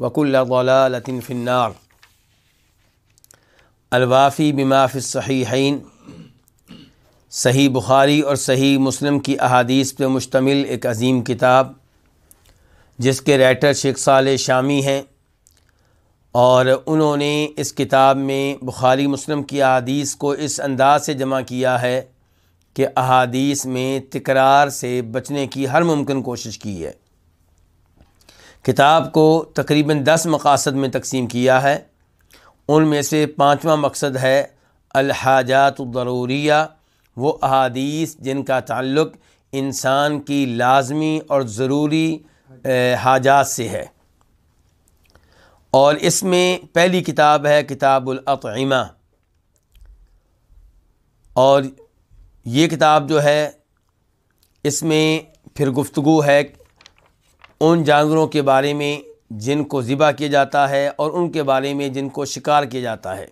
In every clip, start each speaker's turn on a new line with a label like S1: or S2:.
S1: वकुल्लातिन फ़िन्नार अलवाफ़ी बिमाफ़ सही सहीहन सही बुखारी और सही मुस्लिम की अहादीस पर मुश्तमिल एक अजीम किताब जिसके राइटर शेख साल शामी हैं और उन्होंने इस किताब में बुखारी मुस्लिम की अदीस को इस अंदाज से जमा किया है कि अहादीस में तकरार से बचने की हर मुमकिन कोशिश की है किताब को तकरीबन दस मकासद में तकसीम किया है उनमें से पाँचवा मकसद है अलहाजातरूरिया वो अहादीस जिनका ताल्लुक़ इंसान की लाजमी और ज़रूरी हाजात से है और इसमें पहली किताब है किताबुलतमा और ये किताब जो है इसमें फिर गुफ्तु है उन जानवरों के बारे में जिनको ज़िबा किया जाता है और उनके बारे में जिनको शिकार किया जाता है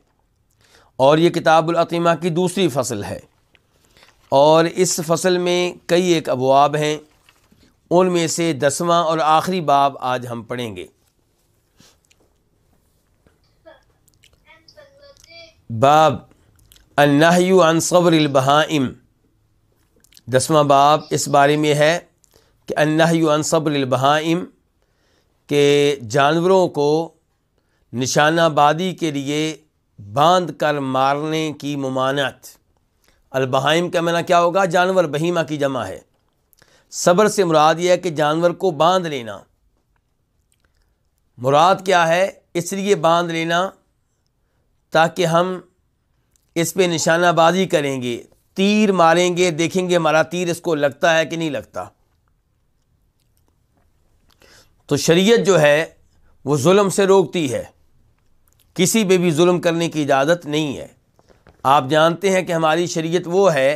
S1: और ये किताबुलतीमा की दूसरी फसल है और इस फसल में कई एक अबवाब हैं उनमें से दसवां और आखिरी बाब आज हम पढ़ेंगे बाब अन्नायु अन सब्र दसवां बाब इस बारे में है कि अनहयसबलबहाइम के जानवरों को निशानाबादी के लिए बांध कर मारने की ममानत अलबहाइम का मना क्या होगा जानवर बहीमा की जमा है सब्र से मुराद यह है कि जानवर को बांध लेना मुराद क्या है इसलिए बांध लेना ताकि हम इस पर निशानाबाजी करेंगे तीर मारेंगे देखेंगे हमारा तीर इसको लगता है कि नहीं लगता तो शरीयत जो है वो जुल्म से रोकती है किसी पे भी जुल्म करने की इजाज़त नहीं है आप जानते हैं कि हमारी शरीयत वो है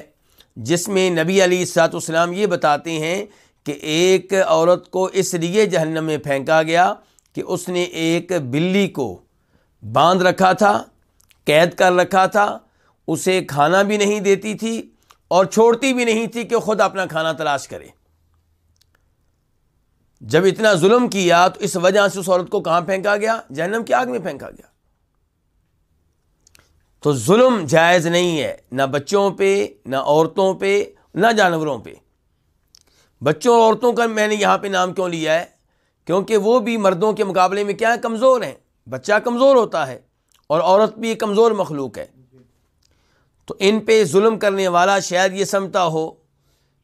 S1: जिसमें नबी अली सातम ये बताते हैं कि एक औरत को इसलिए जहन्नम में फेंका गया कि उसने एक बिल्ली को बांध रखा था कैद कर रखा था उसे खाना भी नहीं देती थी और छोड़ती भी नहीं थी कि खुद अपना खाना तलाश करे जब इतना जुल्म किया तो इस वजह से उस औरत को कहाँ फेंका गया जहनम की आग में फेंका गया तो जुल्म जायज़ नहीं है ना बच्चों पे ना औरतों पे ना जानवरों पे बच्चों और औरतों का मैंने यहाँ पे नाम क्यों लिया है क्योंकि वो भी मर्दों के मुकाबले में क्या है कमज़ोर है बच्चा कमज़ोर होता है और औरत भी एक कमज़ोर मखलूक है तो इन पे जुल्म करने वाला शायद ये समझता हो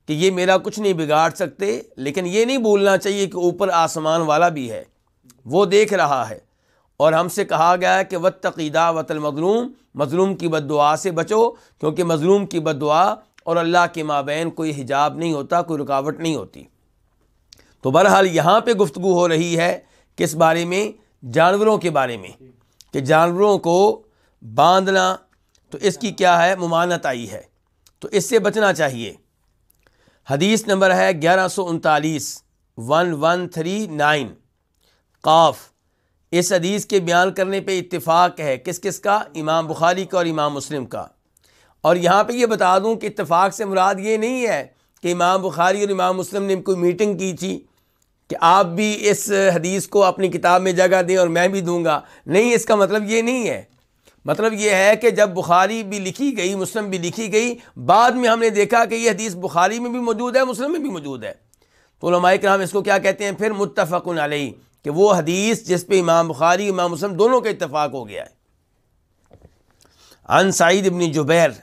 S1: कि ये मेरा कुछ नहीं बिगाड़ सकते लेकिन ये नहीं भूलना चाहिए कि ऊपर आसमान वाला भी है वो देख रहा है और हमसे कहा गया है कि वत तकीदा वतल मजलूम मजलूम की बद से बचो क्योंकि मजलूम की बद और अल्लाह के माबेन कोई हिजाब नहीं होता कोई रुकावट नहीं होती तो बहरहाल यहाँ पर गुफ्तु हो रही है किस बारे में जानवरों के बारे में कि जानवरों को बांधना तो इसकी क्या है ममानत आई है तो इससे बचना चाहिए हदीस नंबर है ग्यारह सौ उनतालीस वन वन थ्री नाइन काफ इस हदीस के बयान करने पे इत्तेफाक है किस किस का इमाम बुखारी का और इमाम मुस्लिम का और यहाँ पे ये बता दूँ कि इत्तेफाक से मुराद ये नहीं है कि इमाम बुखारी और इमाम मुस्लिम ने कोई मीटिंग की थी कि आप भी इस हदीस को अपनी किताब में जगह दें और मैं भी दूँगा नहीं इसका मतलब ये नहीं है मतलब ये है कि जब बुखारी भी लिखी गई मुस्लिम भी लिखी गई बाद में हमने देखा कि यह हदीस बुखारी में भी मौजूद है मुस्लिम में भी मौजूद है तो कराम इसको क्या कहते हैं फिर मुतफ़न आलही कि वो हदीस जिस पे इमाम बुखारी इमाम मुस्लिम दोनों का इतफ़ाक़ हो गया है अन सईद इबन जुबैर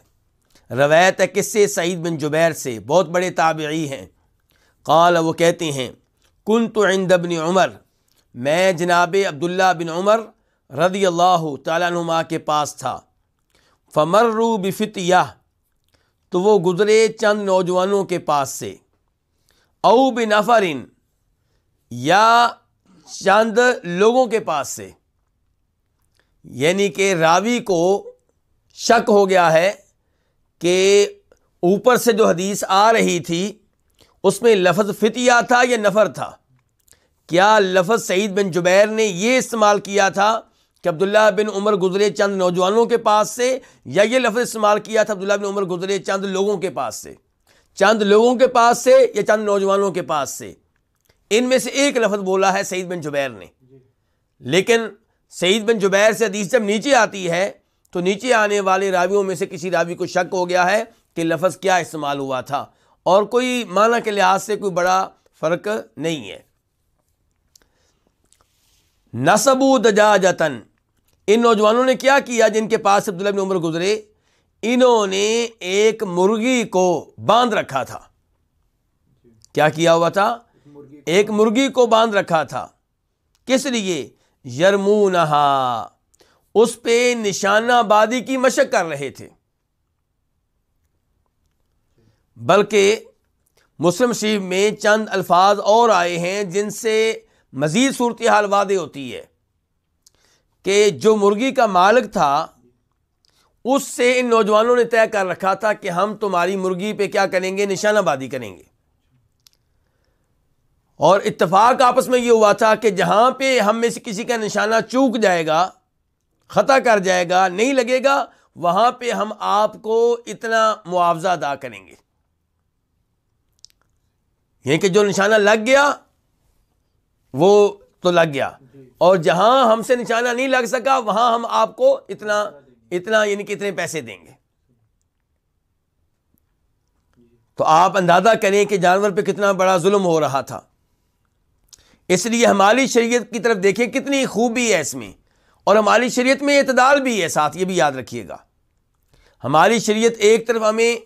S1: रवायत है किससे सईद बिन जुबैर से बहुत बड़े ताबी हैं काल वो कहते हैं कन तो इंदबिन उमर मैं जनाब अब्दुल्ला बिन उमर रदी अल्लाह तुमा के पास था फ़मर्रू बिफतिया तो वो गुज़रे चंद नौजवानों के पास से औ बिनफरिन या चंद लोगों के पास से यानी कि रावी को शक हो गया है कि ऊपर से जो हदीस आ रही थी उसमें लफ्ज़ फितिया था या नफ़र था क्या लफ्ज़ सईद बिन जुबैर ने यह इस्तेमाल किया था कि अब्दुल्ला बिन उमर गुजरे चंद नौजवानों के पास से या ये लफ्ज़ इस्तेमाल किया था अब्दुल्ला बिन उमर गुजरे चंद लोगों के पास से चंद लोगों के पास से या चंद नौजवानों के पास से इनमें से एक लफ्ज़ बोला है सईद बिन जुबैर ने लेकिन सईद बिन जुबैर से हदीस जब नीचे आती है तो नीचे आने वाले रावियों में से किसी रावी को शक हो गया है कि लफ्ज़ क्या इस्तेमाल हुआ था और कोई माना के लिहाज से कोई बड़ा फ़र्क नहीं है नसबू दजाजतन इन नौजवानों ने क्या किया जिनके पास अब्दुल्ला बिन उमर गुजरे इन्होंने एक मुर्गी को बांध रखा था क्या किया हुआ था एक मुर्गी को बांध रखा था किस लिए यरमू उस पे निशानाबादी की मशक कर रहे थे बल्कि मुस्लिम शरीफ में चंद अल्फाज और आए हैं जिनसे मज़ीद सूरत हाल वादे होती है कि जो मुर्गी का मालिक था उससे इन नौजवानों ने तय कर रखा था कि हम तुम्हारी मुर्गी पे क्या करेंगे निशानाबादी करेंगे और इतफाक आपस में ये हुआ था कि जहां पे हम में से किसी का निशाना चूक जाएगा ख़ता कर जाएगा नहीं लगेगा वहां पे हम आपको इतना मुआवजा अदा करेंगे यानी कि जो निशाना लग गया वो तो लग गया और जहां हमसे निशाना नहीं लग सका वहां हम आपको इतना इतना यानी कि इतने पैसे देंगे तो आप अंदाज़ा करें कि जानवर पे कितना बड़ा जुल्म हो रहा था इसलिए हमारी शरीयत की तरफ देखें कितनी खूबी है इसमें और हमारी शरीयत में अतदाल भी है साथ ये भी याद रखिएगा हमारी शरीयत एक तरफ हमें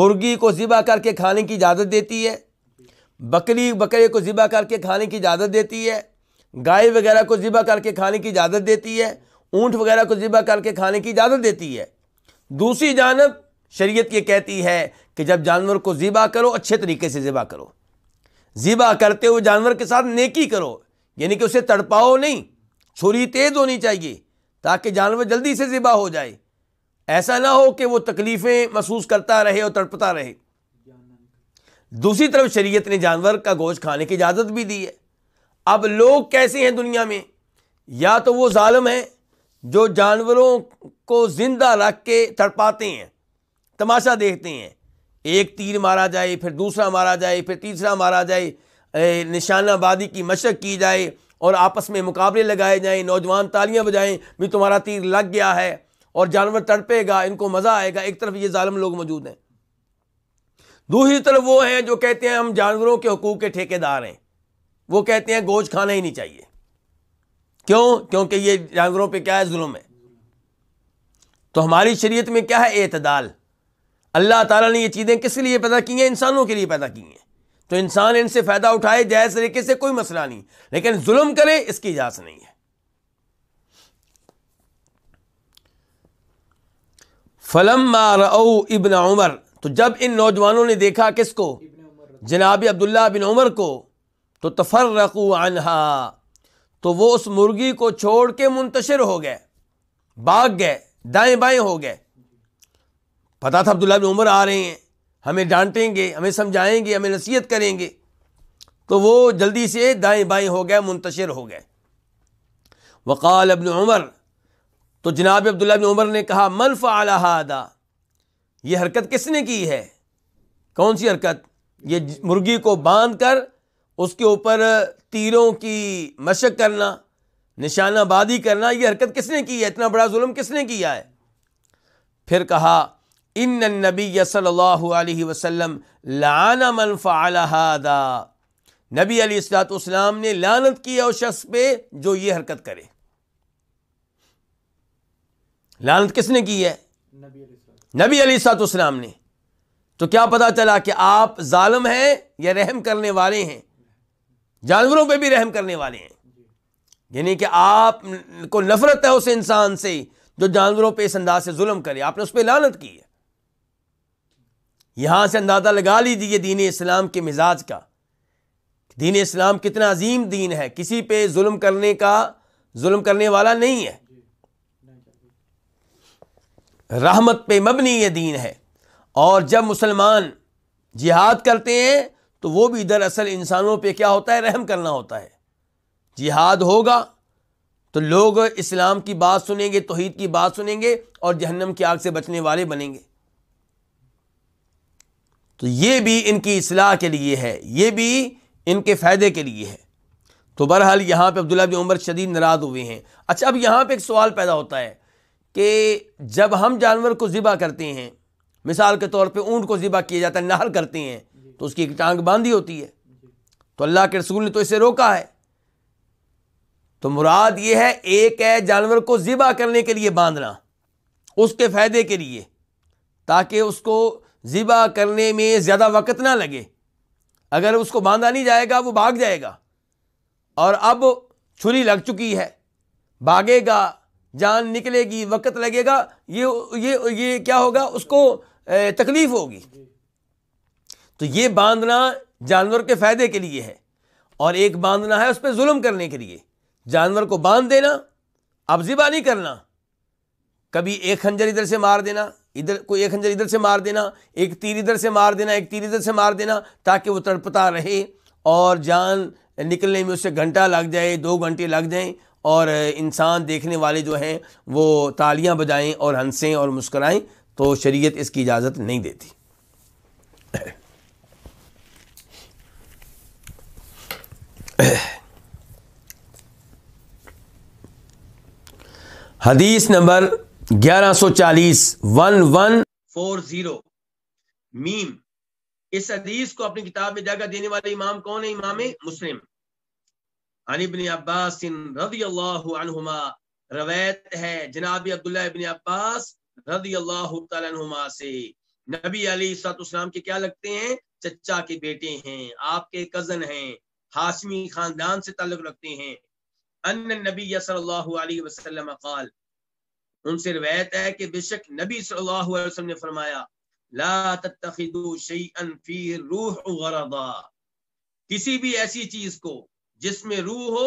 S1: मुर्गी को ज़िबा करके खाने की इजाज़त देती है बकरी बकरे को ज़िबा करके खाने की इजाज़त देती है गाय वगैरह को ज़िबा करके खाने की इजाज़त देती है ऊँट वगैरह को ज़िबा करके खाने की इजाज़त देती है दूसरी जानब शरीयत ये कहती है कि जब जानवर को ज़िबा करो अच्छे तरीके से ज़िबा करो ज़िबा करते हुए जानवर के साथ नेकी करो यानी कि उसे तड़पाओ नहीं छुरी तेज़ होनी चाहिए ताकि जानवर जल्दी से ज़िबा हो जाए ऐसा ना हो कि वो तकलीफ़ें महसूस करता रहे और तड़पता रहे दूसरी तरफ शरीयत ने जानवर का गोश्त खाने की इजाज़त भी दी है अब लोग कैसे हैं दुनिया में या तो वो ालम है जो जानवरों को ज़िंदा रख के तड़पाते हैं तमाशा देखते हैं एक तीर मारा जाए फिर दूसरा मारा जाए फिर तीसरा मारा जाए निशानाबादी की मशक की जाए और आपस में मुकाबले लगाए जाएं नौजवान तालियां बजाएं भी तुम्हारा तीर लग गया है और जानवर तड़पेगा इनको मज़ा आएगा एक तरफ ये ालम लोग मौजूद हैं दूसरी तरफ वो हैं जो कहते हैं हम जानवरों के हकूक़ के ठेकेदार हैं वो कहते हैं गोज खाना ही नहीं चाहिए क्यों क्योंकि ये जानवरों पे क्या है जुल्म है तो हमारी शरीयत में क्या है एतदाल अल्लाह ताला ने ये चीज़ें किस लिए पैदा की हैं इंसानों के लिए पैदा की हैं तो इंसान इनसे फ़ायदा उठाए जायज़ तरीके से कोई मसला नहीं लेकिन जुल्म करे इसकी इजाज़त नहीं है फलम मारो इबन उमर तो जब इन नौजवानों ने देखा किसको जनाब अब्दुल्ला बिन उमर को तो तफर रखू अनहा तो वो उस मुर्गी को छोड़ के मुंतशिर हो गए भाग गए दाएं बाएं हो गए पता था अब्दुल्ला बिन उमर आ रहे हैं हमें डांटेंगे हमें समझाएंगे हमें नसीहत करेंगे तो वो जल्दी से दाएं बाएं हो गए मुंतशर हो गए वक़ाल अबन उमर तो जनाब अब्दुल्ला बिन उमर ने कहा मन फ़ालहादा ये हरकत किसने की है कौन सी हरकत ये मुर्गी को बांध कर उसके ऊपर तीरों की मशक करना निशानाबादी करना ये हरकत किसने की है इतना बड़ा जुल्म किसने किया है फिर कहा इन नबी सल्ह वसलम वसल्लम लाना मन नबी अलीसलाम ने लानत की उस शख्स पे जो ये हरकत करे लानत किसने की है नबी अलीसलाम ने तो क्या पता चला कि आप जालम हैं या रहम करने वाले हैं जानवरों पे भी रहम करने वाले हैं यानी कि आप को नफरत है उस इंसान से जो जानवरों पे इस अंदाज से जुल्म करे आपने उस पर लानत की है यहां से अंदाज़ा लगा लीजिए दीन इस्लाम के मिजाज का दीन इस्लाम कितना अजीम दीन है किसी पे जुल्म करने का जुल्म करने वाला नहीं है रहमत पे मबनी यह दीन है और जब मुसलमान जिहाद करते हैं तो वो भी दरअसल इंसानों पे क्या होता है रहम करना होता है जिहाद होगा तो लोग इस्लाम की बात सुनेंगे तोहद की बात सुनेंगे और जहन्नम की आग से बचने वाले बनेंगे तो ये भी इनकी असलाह के लिए है ये भी इनके फ़ायदे के लिए है तो बहरहाल यहाँ पर अब्दुल्ला बिन उमर शदीद नाराज़ हुए हैं अच्छा अब यहाँ पर एक सवाल पैदा होता है कि जब हम जानवर को ज़िबा करते हैं मिसाल के तौर पर ऊँट को ज़िबा किया जाता है नहर करते हैं तो उसकी एक टांग बांधी होती है तो अल्लाह के रसूल ने तो इसे रोका है तो मुराद ये है एक है जानवर को ज़िबा करने के लिए बांधना उसके फ़ायदे के लिए ताकि उसको ज़िबा करने में ज़्यादा वक्त ना लगे अगर उसको बांधा नहीं जाएगा वो भाग जाएगा और अब छुरी लग चुकी है भागेगा जान निकलेगी वक्त लगेगा ये ये ये क्या होगा उसको तकलीफ़ होगी तो ये बांधना जानवर के फ़ायदे के लिए है और एक बांधना है उस पर जुल्म करने के लिए जानवर को बांध देना अब ज़िबा नहीं करना कभी एक खंजर इधर से मार देना इधर कोई एक खंजर इधर से मार देना एक तीर इधर से मार देना एक तीर इधर से मार देना ताकि वो तड़पता रहे और जान निकलने में उससे घंटा लग जाए दो घंटे लग जाएं और इंसान देखने वाले जो हैं वो तालियां बजाएं और हंसें और मुस्कराएं तो शरीयत इसकी इजाज़त नहीं देती हदीस नंबर 1140 वन वन फोर जीरो मीम इस हदीस को अपनी किताब में जगह देने वाले इमाम कौन है इमाम मुस्लिम अब्बास रजी है जनाब अब्दुल्ला अब्बास रजी अल्लाहुमा से नबी अली सलाम के क्या लगते हैं चचा के बेटे हैं आपके कजन हैं हाशमी खानदान से ताल्लुक रखते हैं अन नबी सल्लाम अकाल उनसे रवायत है कि बेशक नबी सल्लल्लाहु अलैहि वसल्लम ने फरमाया रूह किसी भी ऐसी चीज को जिसमें रूह हो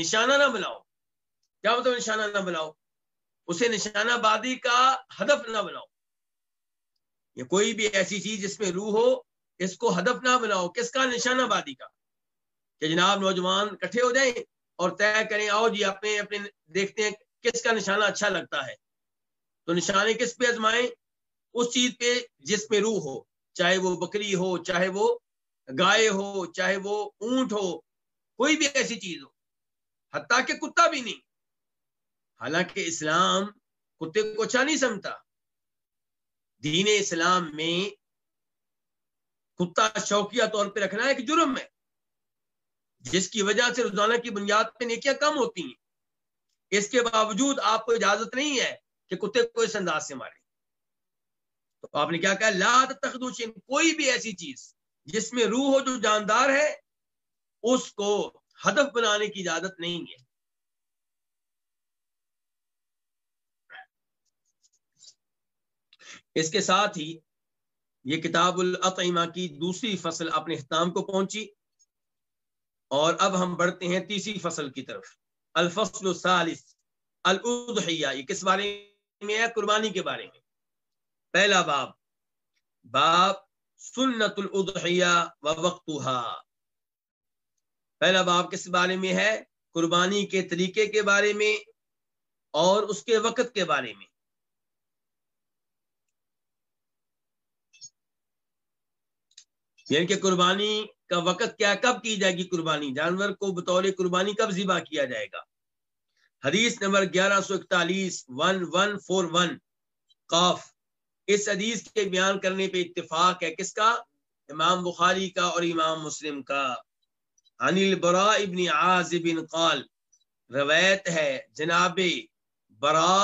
S1: निशाना ना बनाओ क्या मतलब निशाना ना बनाओ उसे निशानाबादी का हदफ ना बनाओ या कोई भी ऐसी चीज जिसमें रूह हो इसको हदफ ना बनाओ किसका निशानाबादी का कि जनाब नौजवान इकट्ठे हो जाए और तय करें आओ जी अपने अपने देखते हैं किसका निशाना अच्छा लगता है तो निशाने किस पे आजमाएं उस चीज पे जिसमें रूह हो चाहे वो बकरी हो चाहे वो गाय हो चाहे वो ऊंट हो कोई भी ऐसी चीज हो हती के कुत्ता भी नहीं हालांकि इस्लाम कुत्ते को अच्छा नहीं समझता दीन इस्लाम में कुत्ता शौकिया तौर पर रखना है एक जुर्म है जिसकी वजह से रोजाना की बुनियाद पे नेकियां कम होती हैं इसके बावजूद आपको इजाजत नहीं है कि कुत्ते को इस अंदाज से मारे तो आपने क्या कहा लात तखदूशिन कोई भी ऐसी चीज जिसमें रूह हो जो जानदार है उसको हदफ बनाने की इजाजत नहीं है इसके साथ ही ये किताबुल अतईमा की दूसरी फसल अपने अख्ताम को पहुंची और अब हम बढ़ते हैं तीसरी फसल की तरफ अलफसल सालिस अलउदहिया ये किस बारे में है कुर्बानी के बारे में पहला बाप बाब सुन्नतुलउदहिया व वक्तुहा पहला बाब किस बारे में है कुर्बानी के तरीके के बारे में और उसके वक़्त के बारे में यानी कि कुर्बानी का वक़्त क्या कब की जाएगी कुर्बानी जानवर को बतौर कुर्बानी कब जिबा किया जाएगा हदीस नंबर ग्यारह सो इकतालीस वन वन फोर वन काफ इस हदीस के बयान करने पर इतफाक है किसका इमाम बुखारी का और इमाम मुस्लिम का अनिल बरा इबन आजिबिन काल रवैत है जनाब बरा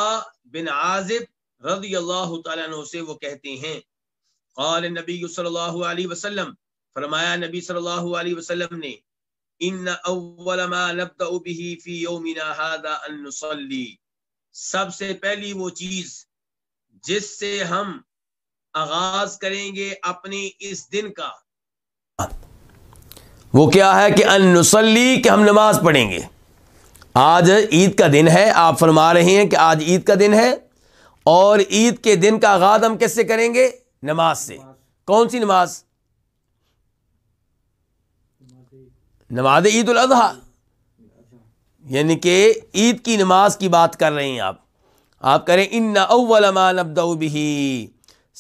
S1: बिन आजिब रजी अल्लाह से वो कहते हैं कौल नबी सल्लल्लाहु फरमाया नबी सल्लल्लाहु अलैहि वसल्लम ने इन अव्वल मा नब्दअ बिही फी यौमिना हादा अन नुसल्ली सबसे पहली वो चीज जिससे हम आगाज करेंगे अपने इस दिन का वो क्या है कि अन नुसल्ली कि हम नमाज पढ़ेंगे आज ईद का दिन है आप फरमा रहे हैं कि आज ईद का दिन है और ईद के दिन का आगाज हम कैसे करेंगे नमाज से कौन सी नमाज़ नमाज ईद अजहा यानी कि ईद की नमाज की बात कर रहे हैं आप आप करें इन अव्वलमान अबदौबी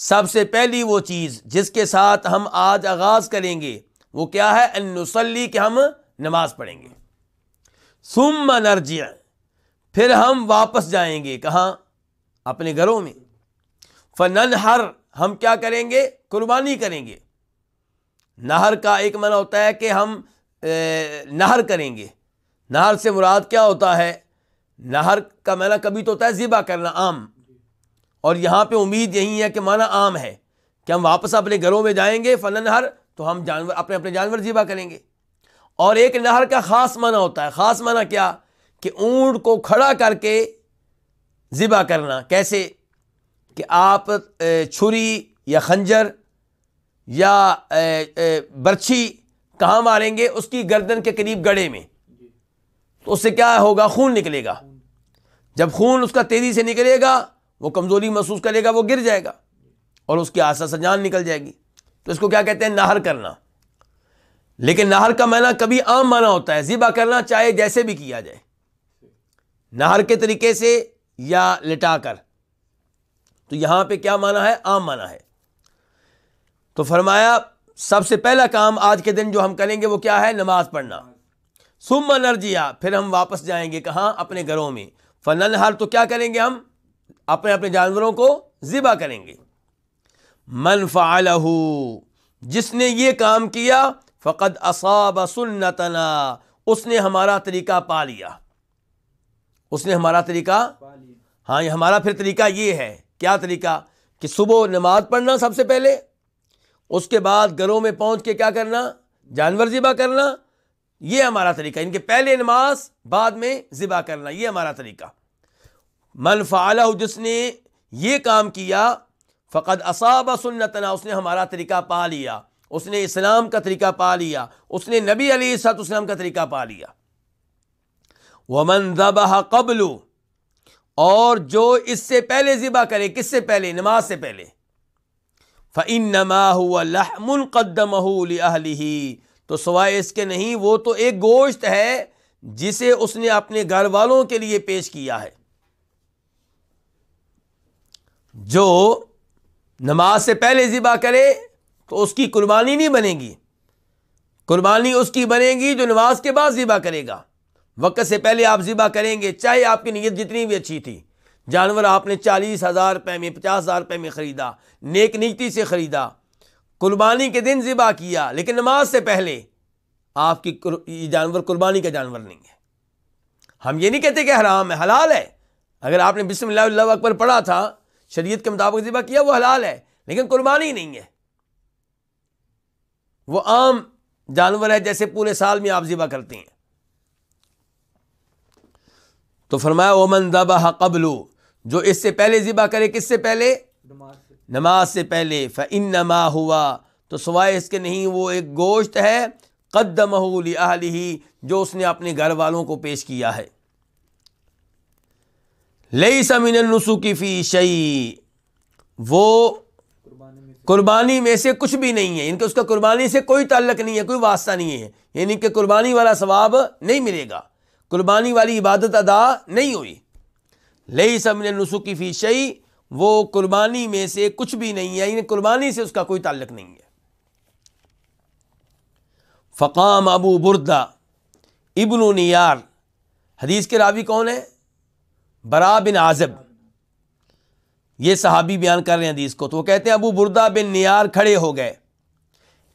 S1: सबसे पहली वो चीज़ जिसके साथ हम आज आगाज़ करेंगे वो क्या है अनसली के हम नमाज़ पढ़ेंगे सुम नरजिया फिर हम वापस जाएंगे कहाँ अपने घरों में फन हर हम क्या करेंगे कुर्बानी करेंगे नहर का एक मना होता है कि हम नहर करेंगे नहर से मुराद क्या होता है नहर का माना कभी तो होता है ज़िबा करना आम और यहाँ पे उम्मीद यही है कि माना आम है कि हम वापस अपने घरों में जाएंगे फन नहर तो हम जानवर अपने अपने जानवर ज़िबा करेंगे और एक नहर का ख़ास माना होता है ख़ास माना क्या कि ऊँट को खड़ा करके ज़िबा करना कैसे कि आप छुरी या खंजर या बर्छी कहाँ मारेंगे उसकी गर्दन के करीब गड़े में तो उससे क्या होगा खून निकलेगा जब खून उसका तेज़ी से निकलेगा वो कमज़ोरी महसूस करेगा वो गिर जाएगा और उसकी आशा से जान निकल जाएगी तो इसको क्या कहते हैं नाहर करना लेकिन नाहर का माना कभी आम माना होता है ज़िबा करना चाहे जैसे भी किया जाए नाहर के तरीके से या लिटा कर तो यहां पर क्या माना है आम माना है तो फरमाया सबसे पहला काम आज के दिन जो हम करेंगे वो क्या है नमाज पढ़ना सुम जिया फिर हम वापस जाएंगे कहाँ अपने घरों में फनल हार तो क्या करेंगे हम अपने अपने जानवरों को ज़िबा करेंगे मन फ़ालहू जिसने ये काम किया फ़कत असाब सुन्नतना उसने हमारा तरीका पा लिया उसने हमारा तरीका हाँ हमारा फिर तरीका ये है क्या तरीका कि सुबह नमाज पढ़ना सबसे पहले उसके बाद घरों में पहुंच के क्या करना जानवर ज़िबा करना ये हमारा तरीका इनके पहले नमाज बाद में ज़िबा करना ये हमारा तरीका मन फ़ाला जिसने ये काम किया फ़कत असाब सुन्नतना उसने हमारा तरीका पा लिया उसने इस्लाम का तरीका पा लिया उसने नबी अली सतम का तरीका पा लिया वमन ज़बह कबलू और जो इससे पहले ज़िबा करे किससे पहले नमाज से पहले फ़िन नमा हुआ तो सवाए इसके नहीं वो तो एक गोश्त है जिसे उसने अपने घर वालों के लिए पेश किया है जो नमाज से पहले ज़िबा करे तो उसकी कुर्बानी नहीं बनेगी कुर्बानी उसकी बनेगी जो नमाज के बाद ज़िबा करेगा वक्त से पहले आप ज़िबा करेंगे चाहे आपकी नीयत जितनी भी अच्छी थी जानवर आपने चालीस हज़ार रुपये में पचास हज़ार रुपये में ख़रीदा नेक नीति से ख़रीदा कुर्बानी के दिन ज़िबा किया लेकिन नमाज से पहले आपकी ये जानवर कुर्बानी का जानवर नहीं है हम ये नहीं कहते कि हराम है हलाल है अगर आपने बिस्मिल्लाह अकबर पढ़ा था शरीयत के मुताबिक ज़िबा किया वो हलाल है लेकिन कुर्बानी नहीं है वो आम जानवर है जैसे पूरे साल में आप ज़िबा करते हैं तो फरमाया ओमन दबा कबलू जो इससे पहले ज़िबा करे किससे पहले नमाज से पहले फ़िन नमा हुआ तो सवाए इसके नहीं वो एक गोश्त है कदमहूली आहली जो उसने अपने घर वालों को पेश किया है लई समिन नसुकी फ़ी शई वो कुर्बानी में से कुछ भी नहीं है इनके उसका कुर्बानी से कोई ताल्लक नहीं है कोई वास्ता नहीं है यानी कि कुर्बानी वाला सवाब नहीं मिलेगा कुर्बानी वाली इबादत अदा नहीं हुई लई समन नसुकी फ़ी शई वो कुर्बानी में से कुछ भी नहीं है यानी कुर्बानी से उसका कोई ताल्लुक नहीं है फ़काम अबू बुरदा इब्न नियार हदीस के रावी कौन है बरा बिन आज़ब ये सहाबी बयान कर रहे हैं हदीस को तो वो कहते हैं अबू बुरदा बिन नियार खड़े हो गए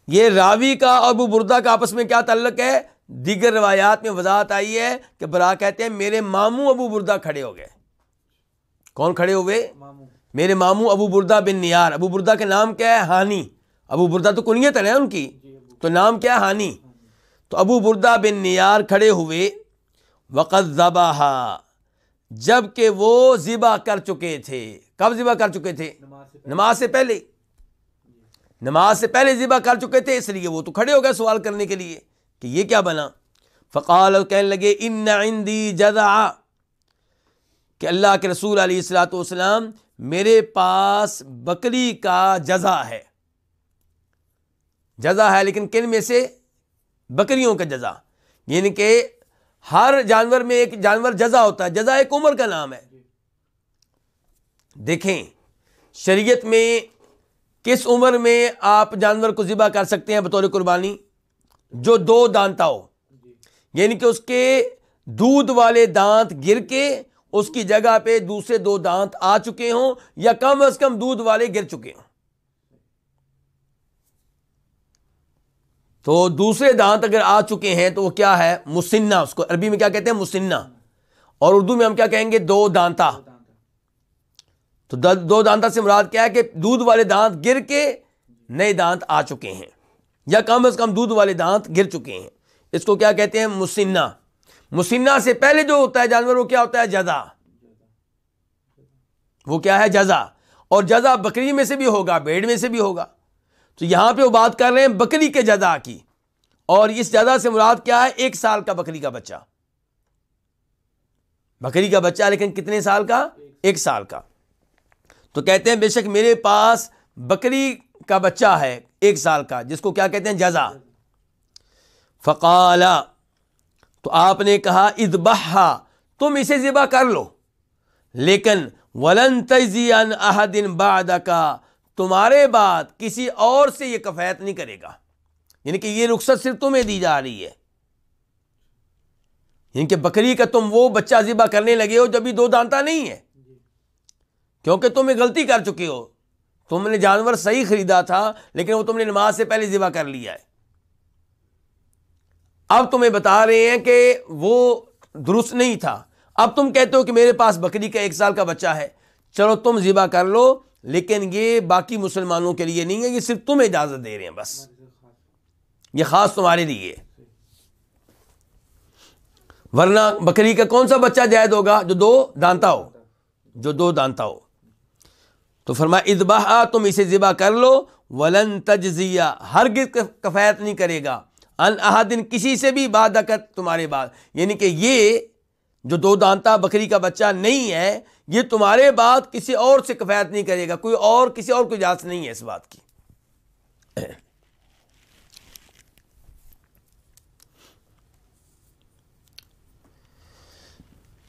S1: ये रावी का और अबू बुरदा का आपस में क्या तल्लक है दिगर रवायात में वजाहत आई है कि बरा कहते हैं मेरे मामू अबू बुरदा खड़े हो गए कौन खड़े हुए मेरे मामू अबू बुरदा बिन नियार अबू बुरदा के नाम क्या है हानि अबू बुरदा तो कुनियत है ना उनकी तो नाम क्या है हानि तो अबू बुरदा बिन नियार खड़े हुए वक़त ज़बाहा जब वो ज़िबा कर चुके थे कब ज़िबा कर चुके थे नमाज से पहले नमाज से पहले ज़िबा कर चुके थे इसलिए वो तो खड़े हो गए सवाल करने के लिए कि ये क्या बना फ़काल कहने लगे इन इंदी जदा कि अल्लाह के रसूल सलाम मेरे पास बकरी का जजा है जजा है लेकिन किन में से बकरियों का जजा यानी कि हर जानवर में एक जानवर जजा होता है जजा एक उम्र का नाम है देखें शरीयत में किस उम्र में आप जानवर को ज़िबा कर सकते हैं बतौर कुर्बानी जो दो दांता हो यानी कि उसके दूध वाले दांत गिर के उसकी जगह पे दूसरे दो दांत आ चुके हों या कम अज कम दूध वाले गिर चुके हों तो दूसरे दांत अगर आ चुके हैं तो वो क्या है मुसिन्ना उसको अरबी में क्या कहते हैं मुसिन्ना और उर्दू में हम क्या कहेंगे दो दांता तो दो दांता से मुराद क्या है कि दूध वाले दांत गिर के नए दांत आ चुके हैं या कम अज कम दूध वाले दांत गिर चुके हैं इसको क्या कहते हैं मुसिन्ना मुसिन्ना से पहले जो होता है जानवर वो क्या होता है जजा वो क्या है जजा और जजा बकरी में से भी होगा भेड़ में से भी होगा तो यहां पे वो बात कर रहे हैं बकरी के जजा की और इस जजा से मुराद क्या है एक साल का बकरी का बच्चा बकरी का बच्चा लेकिन कितने साल का एक साल का तो कहते हैं बेशक मेरे पास बकरी का बच्चा है एक साल का जिसको क्या कहते हैं जजा फ़काला तो आपने कहा इदबहा तुम इसे ज़िबा कर लो लेकिन वलन तजियान अहदिन बाद का तुम्हारे बाद किसी और से यह कफायत नहीं करेगा यानी कि यह रुख्सत सिर्फ तुम्हें दी जा रही है यानी कि बकरी का तुम वो बच्चा ज़िबा करने लगे हो जब भी दो दांता नहीं है क्योंकि तुम ये गलती कर चुके हो तुमने जानवर सही ख़रीदा था लेकिन वो तुमने नमाज से पहले ज़िबा कर लिया है अब तुम्हें बता रहे हैं कि वो दुरुस्त नहीं था अब तुम कहते हो कि मेरे पास बकरी का एक साल का बच्चा है चलो तुम ज़िबा कर लो लेकिन ये बाकी मुसलमानों के लिए नहीं है ये सिर्फ तुम इजाज़त दे रहे हैं बस ये ख़ास तुम्हारे लिए वरना बकरी का कौन सा बच्चा जायद होगा जो दो दांता हो जो दो दांता हो तो फरमा इजबाह तुम इसे ज़िबा कर लो वलन तजिया हर गिर कफायत नहीं करेगा अन अहादिन किसी से भी वादा कर तुम्हारे बाद यानी कि ये जो दो दांता बकरी का बच्चा नहीं है ये तुम्हारे बाद किसी और से कफायत नहीं करेगा कोई और किसी और को इजाज़त नहीं है इस बात की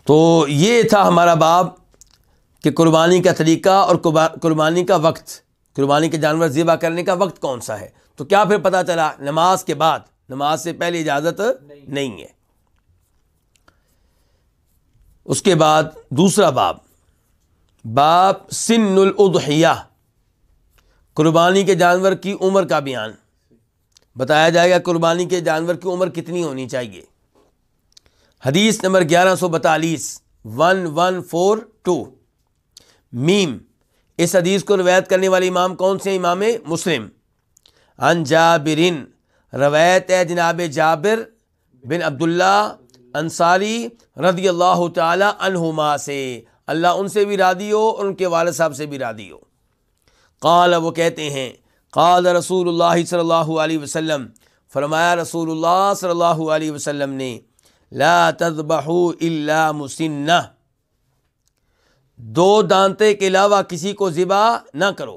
S1: तो ये था हमारा बाब कि कुर्बानी का तरीका और कुर्बानी का वक्त कुर्बानी के जानवर ज़िबा करने का वक्त कौन सा है तो क्या फिर पता चला नमाज के बाद नमाज से पहले इजाज़त नहीं।, नहीं है उसके बाद दूसरा बाब बाप सिनदहिया कुर्बानी के जानवर की उम्र का बयान बताया जाएगा कुर्बानी के जानवर की उम्र कितनी होनी चाहिए हदीस नंबर ग्यारह सौ बतालीस वन वन फोर टू मीम इस हदीस को रवायत करने वाले इमाम कौन से इमाम मुस्लिम अन जाबिरिन रवायत है जनाब जाबिर बिन अब्दुल्ला अंसारी रदी अल्लाह तहुमा से अल्लाह उनसे भी राधी हो और उनके वाल साहब से भी राधी हो कल वो कहते हैं काल रसूल सल्ला वसलम फरमाया रसूल सल्ला वसम ने ला तजबहू मुसन्ना दो दांते के अलावा किसी को ज़िबा ना करो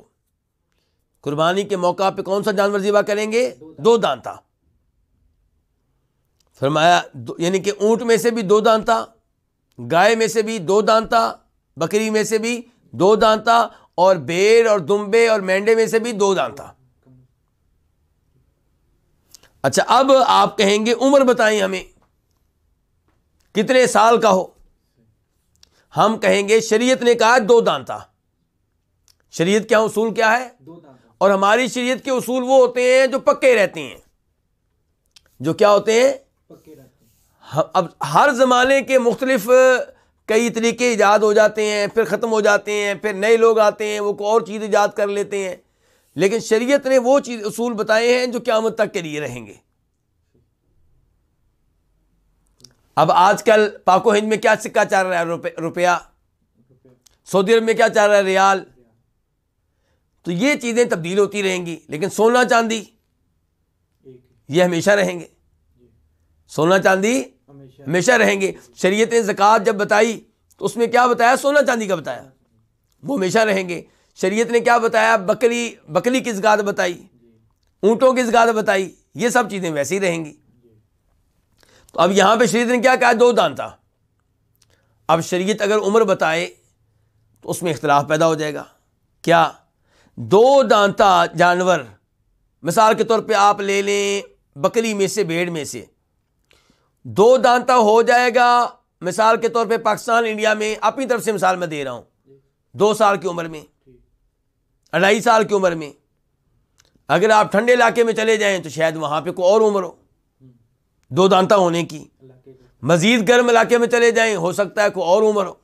S1: कुर्बानी के मौका पे कौन सा जानवर जीवा करेंगे दो दांता फरमाया यानी कि ऊंट में से भी दो दांता गाय में से भी दो दांता बकरी में से भी दो दांता और बेर और दुम्बे और मेंढे में से भी दो दांता अच्छा अब आप कहेंगे उम्र बताएं हमें कितने साल का हो हम कहेंगे शरीयत ने कहा दो दांता शरीयत क्या उसूल क्या है दो और हमारी शरीयत के उसूल वो होते हैं जो पक्के रहते हैं जो क्या होते हैं पक्के रहते हैं अब हर ज़माने के मुख्तलिफ कई तरीके ईजाद हो जाते हैं फिर ख़त्म हो जाते हैं फिर नए लोग आते हैं वो और चीज़ ईजाद कर लेते हैं लेकिन शरीयत ने वो चीज़ असूल बताए हैं जो क्यामत तक के लिए रहेंगे अब आजकल पाको हिंद में क्या सिक्का चल रहा है रुपया सऊदी अरब में क्या चल रहा है रियाल तो ये चीज़ें तब्दील होती रहेंगी लेकिन सोना चांदी ये हमेशा रहेंगे सोना चांदी हमेशा रहेंगे शरीयत ने ज़क़़त जब बताई तो उसमें क्या बताया सोना चांदी का बताया वो हमेशा रहेंगे शरीयत ने क्या बताया बकरी बकरी की ज़क़़त बताई ऊँटों की ज़क़़त बताई ये सब चीज़ें वैसी ही रहेंगी तो अब यहाँ पर शरीयत ने क्या कहा दो दान था अब शरीयत अगर उम्र बताए तो उसमें इख्तलाफ पैदा हो जाएगा क्या दो दांता जानवर मिसाल के तौर पे आप ले लें बकरी में से भेड़ में से दो दांता हो जाएगा मिसाल के तौर पे पाकिस्तान इंडिया में अपनी तरफ से मिसाल मैं दे रहा हूँ दो साल की उम्र में अढ़ाई साल की उम्र में अगर आप ठंडे इलाके में चले जाएं तो शायद वहाँ पे कोई और उम्र हो दो दांता होने की मज़ीद गर्म इलाके में चले जाएं हो सकता है कोई और उम्र हो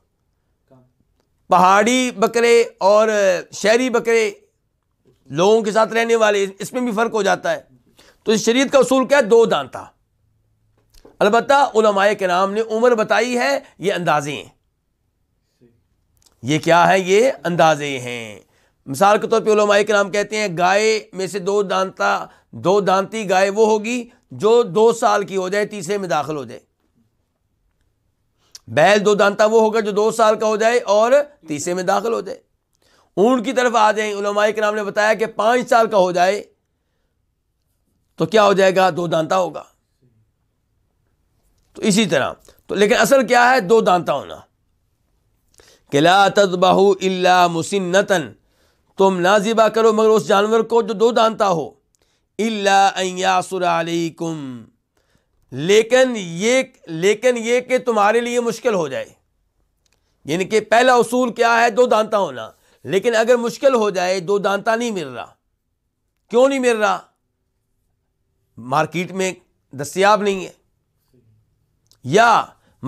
S1: पहाड़ी बकरे और शहरी बकरे लोगों के साथ रहने वाले इसमें भी फ़र्क हो जाता है तो इस शरीयत का असूल क्या है दो दांता अलबत्ता के नाम ने उम्र बताई है ये अंदाजे हैं ये क्या है ये अंदाजे हैं मिसाल के तौर पर पर के नाम कहते हैं गाय में से दो दांता दो दांती गाय वो होगी जो दो साल की हो जाए तीसरे में दाखिल हो जाए बैल दो दांता वो होगा जो दो साल का हो जाए और तीसरे में दाखिल हो जाए ऊँट की तरफ आ जाए उलमाए के नाम ने बताया कि पांच साल का हो जाए तो क्या हो जाएगा दो दांता होगा तो इसी तरह तो लेकिन असल क्या है दो दांता होना कि ला तदबाहू इल्ला मुसिन्नतन तुम ना ज़िबा करो मगर उस जानवर को जो दो दांता हो इलासुरकुम लेकिन ये लेकिन ये कि तुम्हारे लिए मुश्किल हो जाए यानी कि पहला उसूल क्या है दो दांता होना लेकिन अगर मुश्किल हो जाए दो दांता नहीं मिल रहा क्यों नहीं मिल रहा मार्केट में दस्तियाब नहीं है या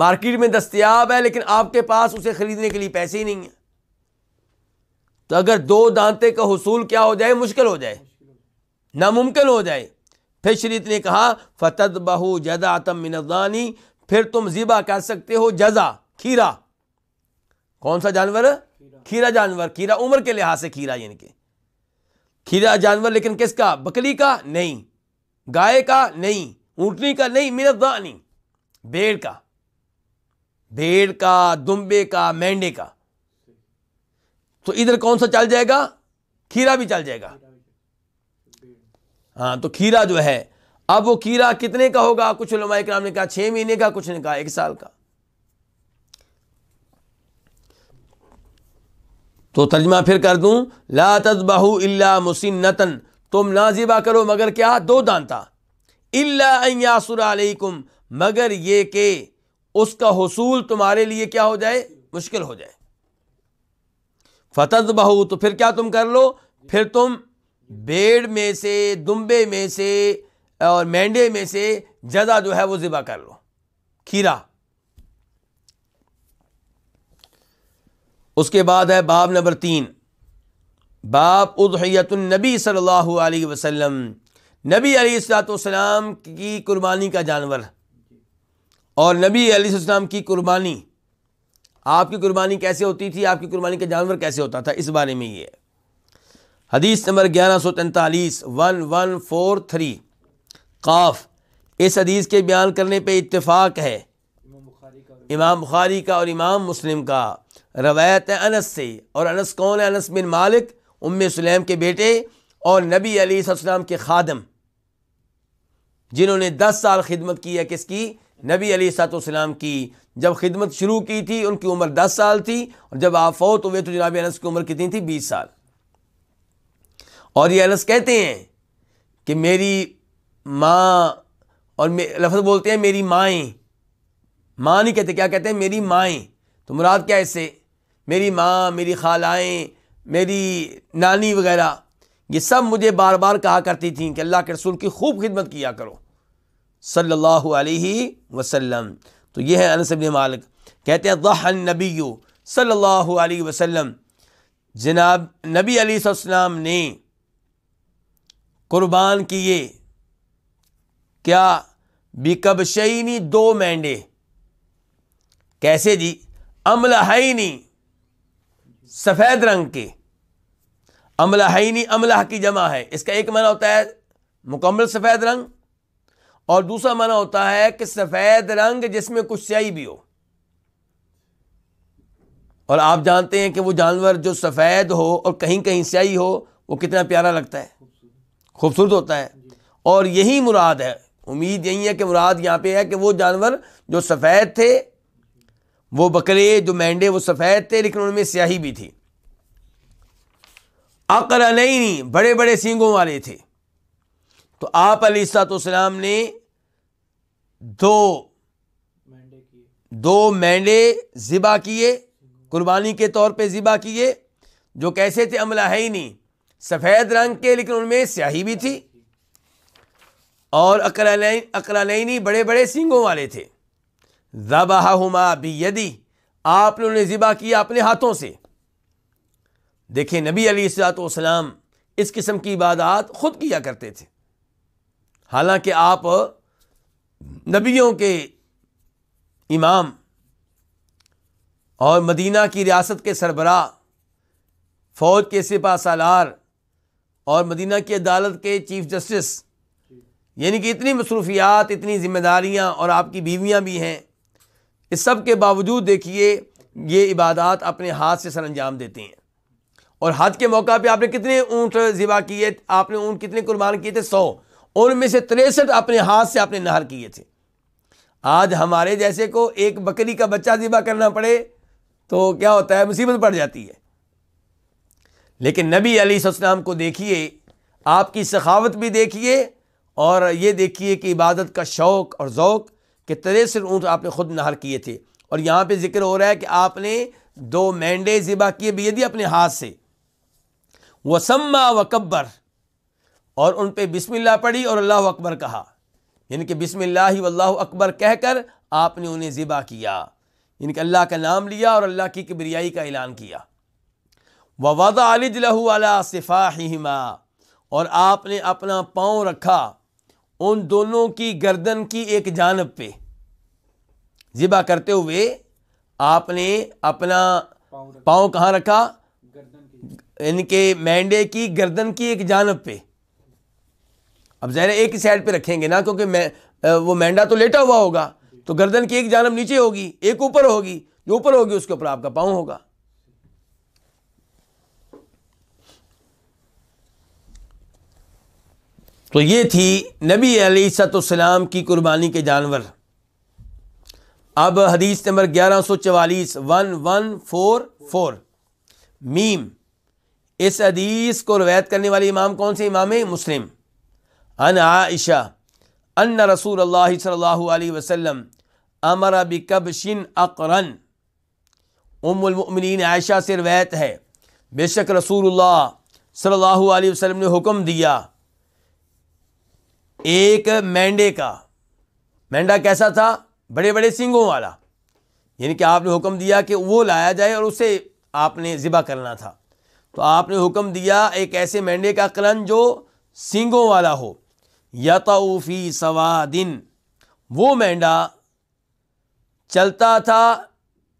S1: मार्केट में दस्तियाब है लेकिन आपके पास उसे ख़रीदने के लिए पैसे ही नहीं है तो अगर दो दांते का हसूल क्या हो जाए मुश्किल हो जाए नामुमकिन हो जाए फिर शरीत ने कहा फतद बहू जदा तम मिनदानी फिर तुम ज़िबा कर सकते हो जजा खीरा कौन सा जानवर है खीरा जानवर खीरा उम्र के लिहाज से खीरा यानी कि खीरा जानवर लेकिन किसका बकरी का नहीं गाय का नहीं ऊटनी का नहीं मिनदानी भेड़ का भेड़ का दुम्बे का मेंढे का तो इधर कौन सा चल जाएगा खीरा भी चल जाएगा हाँ तो खीरा जो है अब वो खीरा कितने का होगा कुछ लमाए इक्राम ने कहा छह महीने का कुछ ने कहा एक साल का तो तर्जमा फिर कर दूँ ला बहू अल्ला मुसिनतन तुम ना ज़िबा करो मगर क्या दो दानता अल्लासुरकुम मगर ये के उसका हसूल तुम्हारे लिए क्या हो जाए मुश्किल हो जाए फतज बहू तो फिर क्या तुम कर लो फिर तुम बेड़ में से दुम्बे में से और मेंढे में से जदा जो है वो ज़िबा कर लो खीरा उसके बाद है बाब नंबर तीन बाप उदहैतुलनबी सल्लल्लाहु अलैहि वसल्लम नबी अलीसलाम की कुर्बानी का जानवर और नबी अलीसम की कुर्बानी आपकी कुर्बानी कैसे होती थी आपकी कुर्बानी का जानवर कैसे होता था इस बारे में ये हदीस नंबर ग्यारह सौ तैंतालीस वन वन फोर थ्री काफ इस हदीस के बयान करने पर इतफाक है इमाम बुखारी का और इमाम मुस्लिम का रवायत है अनस से और अनस कौन है अनस बिन मालिक उम सलेम के बेटे और नबी अली सलाम के खादम जिन्होंने दस साल खिदमत की है किसकी नबी अली सलाम की जब खिदमत शुरू की थी उनकी उम्र दस साल थी और जब आप फौत हुए तो जनाब अनस की उम्र कितनी थी बीस साल और ये अनस कहते हैं कि मेरी माँ और लफ्ज़ बोलते हैं मेरी माएँ माँ नहीं कहते क्या कहते हैं मेरी माएँ तो मुराद क्या है इससे मेरी माँ मेरी खालाएँ मेरी नानी वगैरह ये सब मुझे बार बार कहा करती थीं कि अल्लाह के रसूल की खूब खिदमत किया करो सल्लल्लाहु अलैहि वसल्लम तो ये है अनस इब्न मालिक कहते हैं दहन नबी सल्लल्लाहु अलैहि वसल्लम जनाब नबी अलीसम ने कुर्बान किए क्या बिकब शैनी दो मेंढे कैसे जी अमलहनी सफ़ेद रंग की अमलाहनी अमलाह की जमा है इसका एक माना होता है मुकम्मल सफ़ेद रंग और दूसरा माना होता है कि सफ़ेद रंग जिसमें कुछ स्याही भी हो और आप जानते हैं कि वो जानवर जो सफ़ेद हो और कहीं कहीं स्याही हो वो कितना प्यारा लगता है खूबसूरत होता है और यही मुराद है उम्मीद यही है कि मुराद यहां पे है कि वो जानवर जो सफ़ेद थे वो बकरे जो मैंडे वो सफ़ेद थे लेकिन उनमें स्याही भी थी अकल नहीं बड़े बड़े सींगों वाले थे तो आप अलीसलाम ने दो दो मेंढे ज़िबा किए कुर्बानी के तौर पे ज़िबा किए जो कैसे थे अमला है ही नहीं सफ़ेद रंग के लेकिन उनमें स्याही भी थी और अकलानी अकलानी बड़े बड़े सींगों वाले थे हम बियदी यदि आपने उन्हें ज़िबा किया अपने हाथों से देखें नबी अली सलाम इस किस्म की इबादत ख़ुद किया करते थे हालांकि आप नबियों के इमाम और मदीना की रियासत के सरबरा फ़ौज के सिपा सालार और मदीना की अदालत के चीफ जस्टिस यानी कि इतनी मसरूफियात इतनी ज़िम्मेदारियाँ और आपकी बीवियाँ भी हैं इस सब के बावजूद देखिए ये इबादत अपने हाथ से सर अंजाम देती हैं और हाथ के मौका पे आपने कितने ऊँट ज़िबा किए आपने ऊँट कितने कुर्बान किए थे सौ उनमें से तिरसठ अपने हाथ से आपने नहर किए थे आज हमारे जैसे को एक बकरी का बच्चा ज़िबा करना पड़े तो क्या होता है मुसीबत पड़ जाती है लेकिन नबी अली सलाम को देखिए आपकी सखावत भी देखिए और ये देखिए कि इबादत का शौक़ और ओक़ कि तिरसठ ऊँट आपने ख़ुद नहर किए थे और यहाँ पर जिक्र हो रहा है कि आपने दो मेंढे ज़िबा किए बेदी अपने हाथ से वसम्मा वकबर और उन पर बिसमिल्ला पढ़ी और अल्लाह अकबर कहा यानी कि बिसमिल्ला वल्लाह अकबर कहकर आपने उन्हें ज़िबा किया यानी कि अल्लाह का नाम लिया और अल्लाह की किबरियाई का ऐलान किया ववादा अलजलहू अला सिफ़ाहिमा और आपने अपना पाँव रखा उन दोनों की गर्दन की एक जानब पे ज़िबा करते हुए आपने अपना पाँव कहाँ रखा इनके मेंढे की गर्दन की एक जानब पे अब ज़ाहिर एक ही साइड पे रखेंगे ना क्योंकि मैं वो मेंढा तो लेटा हुआ होगा तो गर्दन की एक जानब नीचे होगी एक ऊपर होगी जो ऊपर होगी उसके ऊपर आपका पाँव होगा तो ये थी नबी अली की कुर्बानी के जानवर अब हदीस नंबर ग्यारह सौ चवालीस वन वन फोर फोर मीम इस हदीस को रवायत करने वाले इमाम कौन से इमाम मुस्लिम अन आयशा अन रसूल अल्लाह सल्लल्लाहु अलैहि वसल्लम अमर बिकबशिन अकरन उमुलमिन आयशा से रवायत है बेशक रसूल सल्लल्लाहु अलैहि वसल्लम ने हुक्म दिया एक मेंढे का मेंढा कैसा था बड़े बड़े सिंगों वाला यानी कि आपने हुक्म दिया कि वो लाया जाए और उसे आपने ज़िबा करना था तो आपने हुक्म दिया एक ऐसे मेंढे का कलन जो सिंगों वाला हो यताऊफ़ी सवा दिन वो मेंढा चलता था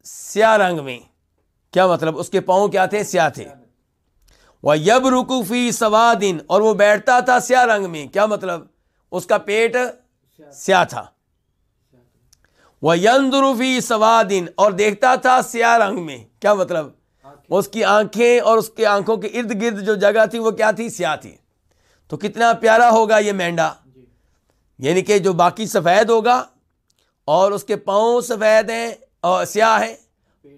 S1: स्या रंग में क्या मतलब उसके पाँव क्या थे स्या थे वह यब रुकूफ़ी सवा दिन और वो बैठता था स्या रंग में क्या मतलब उसका पेट स्या था वह यंदरूफी सवादिन और देखता था स्या रंग में क्या मतलब उसकी आंखें और उसके आंखों के इर्द गिर्द जो जगह थी वो क्या थी स्या थी तो कितना प्यारा होगा ये मेंढा यानी कि जो बाकी सफ़ेद होगा और उसके पाओ सफ़ेद हैं और स्याह है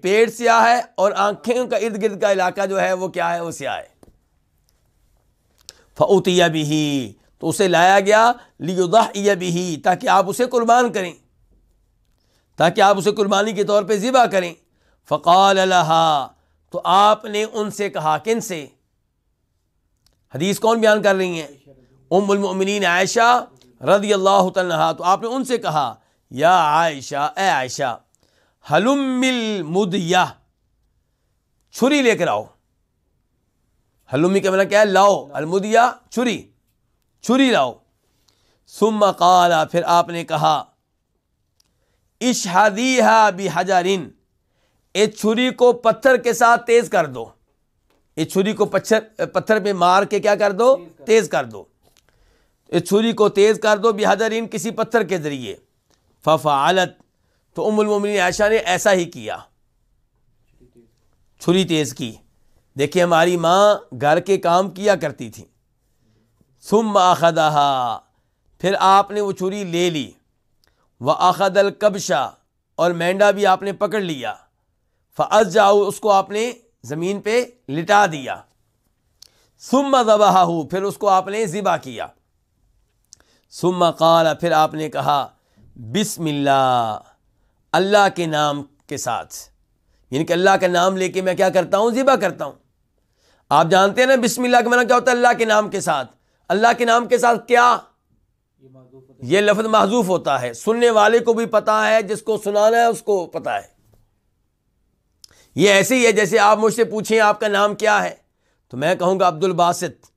S1: पेट स्याह है और आंखें का इर्द गिर्द का इलाका जो है वो क्या है वो स्या है फ़ौतिया भी तो उसे लाया गया लियुदा भी ताकि आप उसे कुर्बान करें ताकि आप उसे कुर्बानी के तौर पर ज़िबा करें फ़काल लहा तो आपने उनसे कहा किन से हदीस कौन बयान कर रही हैं उमुलमिन आयशा रदी अल्लाह तहा तो आपने उनसे कहा या आयशा ए आयशा हलुमिल मुदया छुरी लेकर आओ हलुमी का मैंने मतलब क्या है लाओ अलमुदिया छुरी छुरी लाओ सुम्मा काला फिर आपने कहा इशहदीहा बी हजारिन इस छुरी को पत्थर के साथ तेज़ कर दो इस छुरी को पत्थर पत्थर पे मार के क्या कर दो तेज़ कर दो इस छुरी को तेज़ कर दो बिहाजरीन किसी पत्थर के ज़रिए फ़फ़ालत तो उमुलमिन आयशा ने ऐसा ही किया छुरी तेज़ की देखिए हमारी माँ घर के काम किया करती थी सुम अखदहा फिर आपने वो छुरी ले ली व अखदल कबशा और मेंढा भी आपने पकड़ लिया फ़ज जाओ उसको आपने ज़मीन पे लिटा दिया सुम जबहा फिर उसको आपने ज़िबा किया सुम काला फिर आपने कहा बिसमिल्ला अल्लाह के नाम के साथ यानी कि अल्लाह का नाम लेके मैं क्या करता हूँ ज़िबा करता हूँ आप जानते हैं ना बिस्मिल्लाह का मना मतलब क्या होता है अल्लाह के नाम के साथ अल्लाह के नाम के साथ क्या यह लफ्ज महजूफ होता है सुनने वाले को भी पता है जिसको सुनाना है उसको पता है यह ऐसे ही है जैसे आप मुझसे पूछें आपका नाम क्या है तो मैं कहूंगा अब्दुल बासित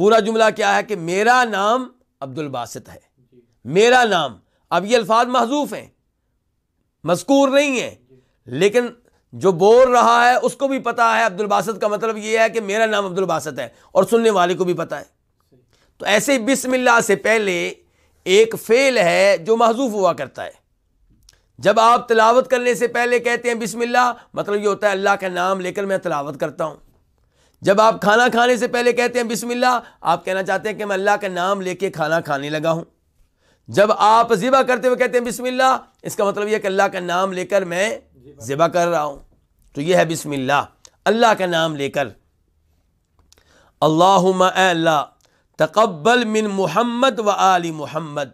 S1: पूरा जुमला क्या है कि मेरा नाम अब्दुल बासित है मेरा नाम अब ये अल्फाज महजूफ हैं मस्कूर नहीं है लेकिन जो बोल रहा है उसको भी पता है अब्दुल बासित का मतलब यह है कि मेरा नाम अब्दुल बासित है और सुनने वाले को भी पता है तो ऐसे बिस्मिल्ला से पहले एक फ़ेल है जो महजूफ हुआ करता है जब आप तलावत करने से पहले कहते हैं बिस्मिल्ला मतलब ये होता है अल्लाह का नाम लेकर मैं तलावत करता हूँ जब आप खाना खाने से पहले कहते हैं बिस्मिल्ला आप कहना चाहते हैं कि मैं अल्लाह का नाम लेके खाना खाने लगा हूँ जब आप ज़िबा करते हुए कहते हैं बिस्मिल्ला इसका मतलब यह कि अल्लाह का नाम लेकर मैं ज़िबा कर रहा हूँ तो यह है बिस्मिल्लाह अल्लाह का नाम लेकर अल्लाह अल्लाह तकबल मिन मोहम्मद व आली मोहम्मद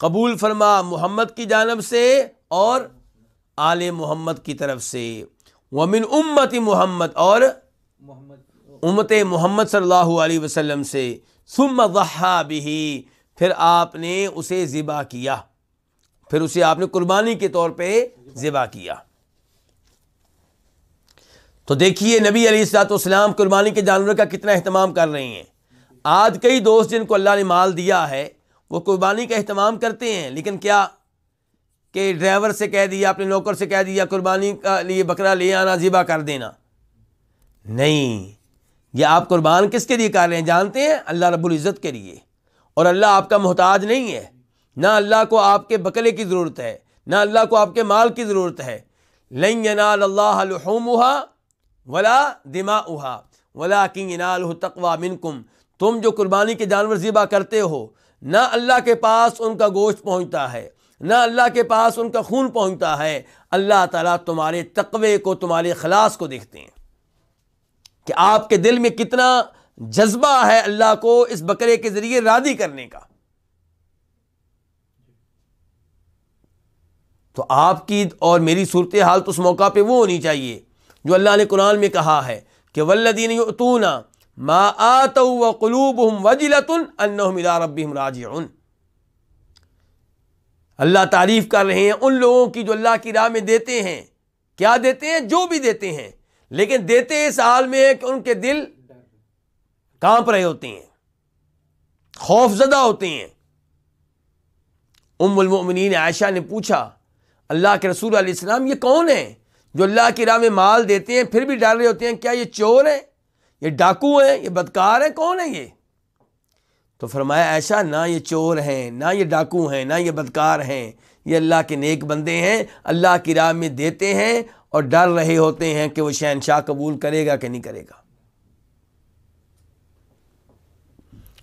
S1: कबूल फरमा मोहम्मद की जानब से और आल मोहम्मद की तरफ से व मिन उम्मत मोहम्मद और उम्मत मोहम्मद सल्लल्लाहु अलैहि वसल्लम से सुम वहा फिर आपने उसे ज़िबा किया फिर उसे आपने कुर्बानी के तौर पे ज़िबा किया तो देखिए नबी अली सलाम कुर्बानी के जानवर का कितना अहतमाम कर रहे हैं आज कई दोस्त जिनको अल्लाह ने माल दिया है वो कुर्बानी का अहतमाम करते हैं लेकिन क्या कि ड्राइवर से कह दिया अपने नौकर से कह दिया कुर्बानी का लिए बकरा ले आना ज़िबा कर देना नहीं ये आप कुर्बान किसके लिए कर रहे हैं जानते हैं अल्लाह रब्बुल इज़्ज़त के लिए और अल्लाह आपका मोहताज नहीं है ना अल्लाह को आपके बकरे की ज़रूरत है ना अल्लाह को आपके माल की ज़रूरत है लहमुहा वला दिमा उहा वला किंग तकवा मिनकुम तुम जो कुर्बानी के जानवर ज़िबा करते हो ना अल्लाह के पास उनका गोश्त पहुँचता है ना अल्लाह के पास उनका खून पहुँचता है अल्लाह ताला तुम्हारे तकवे को तुम्हारे खलास को देखते हैं कि आपके दिल में कितना जज्बा है अल्लाह को इस बकरे के ज़रिए रादी करने का तो आपकी और मेरी सूरत हाल तो उस मौका पे वो होनी चाहिए जो अल्लाह ने कुरान में कहा है कि वल्लदीन यूतूना मा आतऊ व कलूब हम वजिलतन अन्नमिला रबीम राज अल्लाह तारीफ़ कर रहे हैं उन लोगों की जो अल्लाह की राह में देते हैं क्या देते हैं जो भी देते हैं लेकिन देते इस हाल में है कि उनके दिल कांप रहे होते हैं खौफजदा होते हैं उम्मिन आयशा ने पूछा अल्लाह के रसूल आसमाम ये कौन है जो अल्लाह की राह में माल देते हैं फिर भी डर रहे होते हैं क्या ये चोर है ये डाकू हैं ये बदकार हैं कौन है ये तो फरमाया ऐसा ना ये चोर हैं ना ये डाकू हैं ना ये बदकार हैं ये अल्लाह के नेक बंदे हैं अल्लाह की राह में देते हैं और डर रहे होते हैं कि वो शहनशाह कबूल करेगा कि नहीं करेगा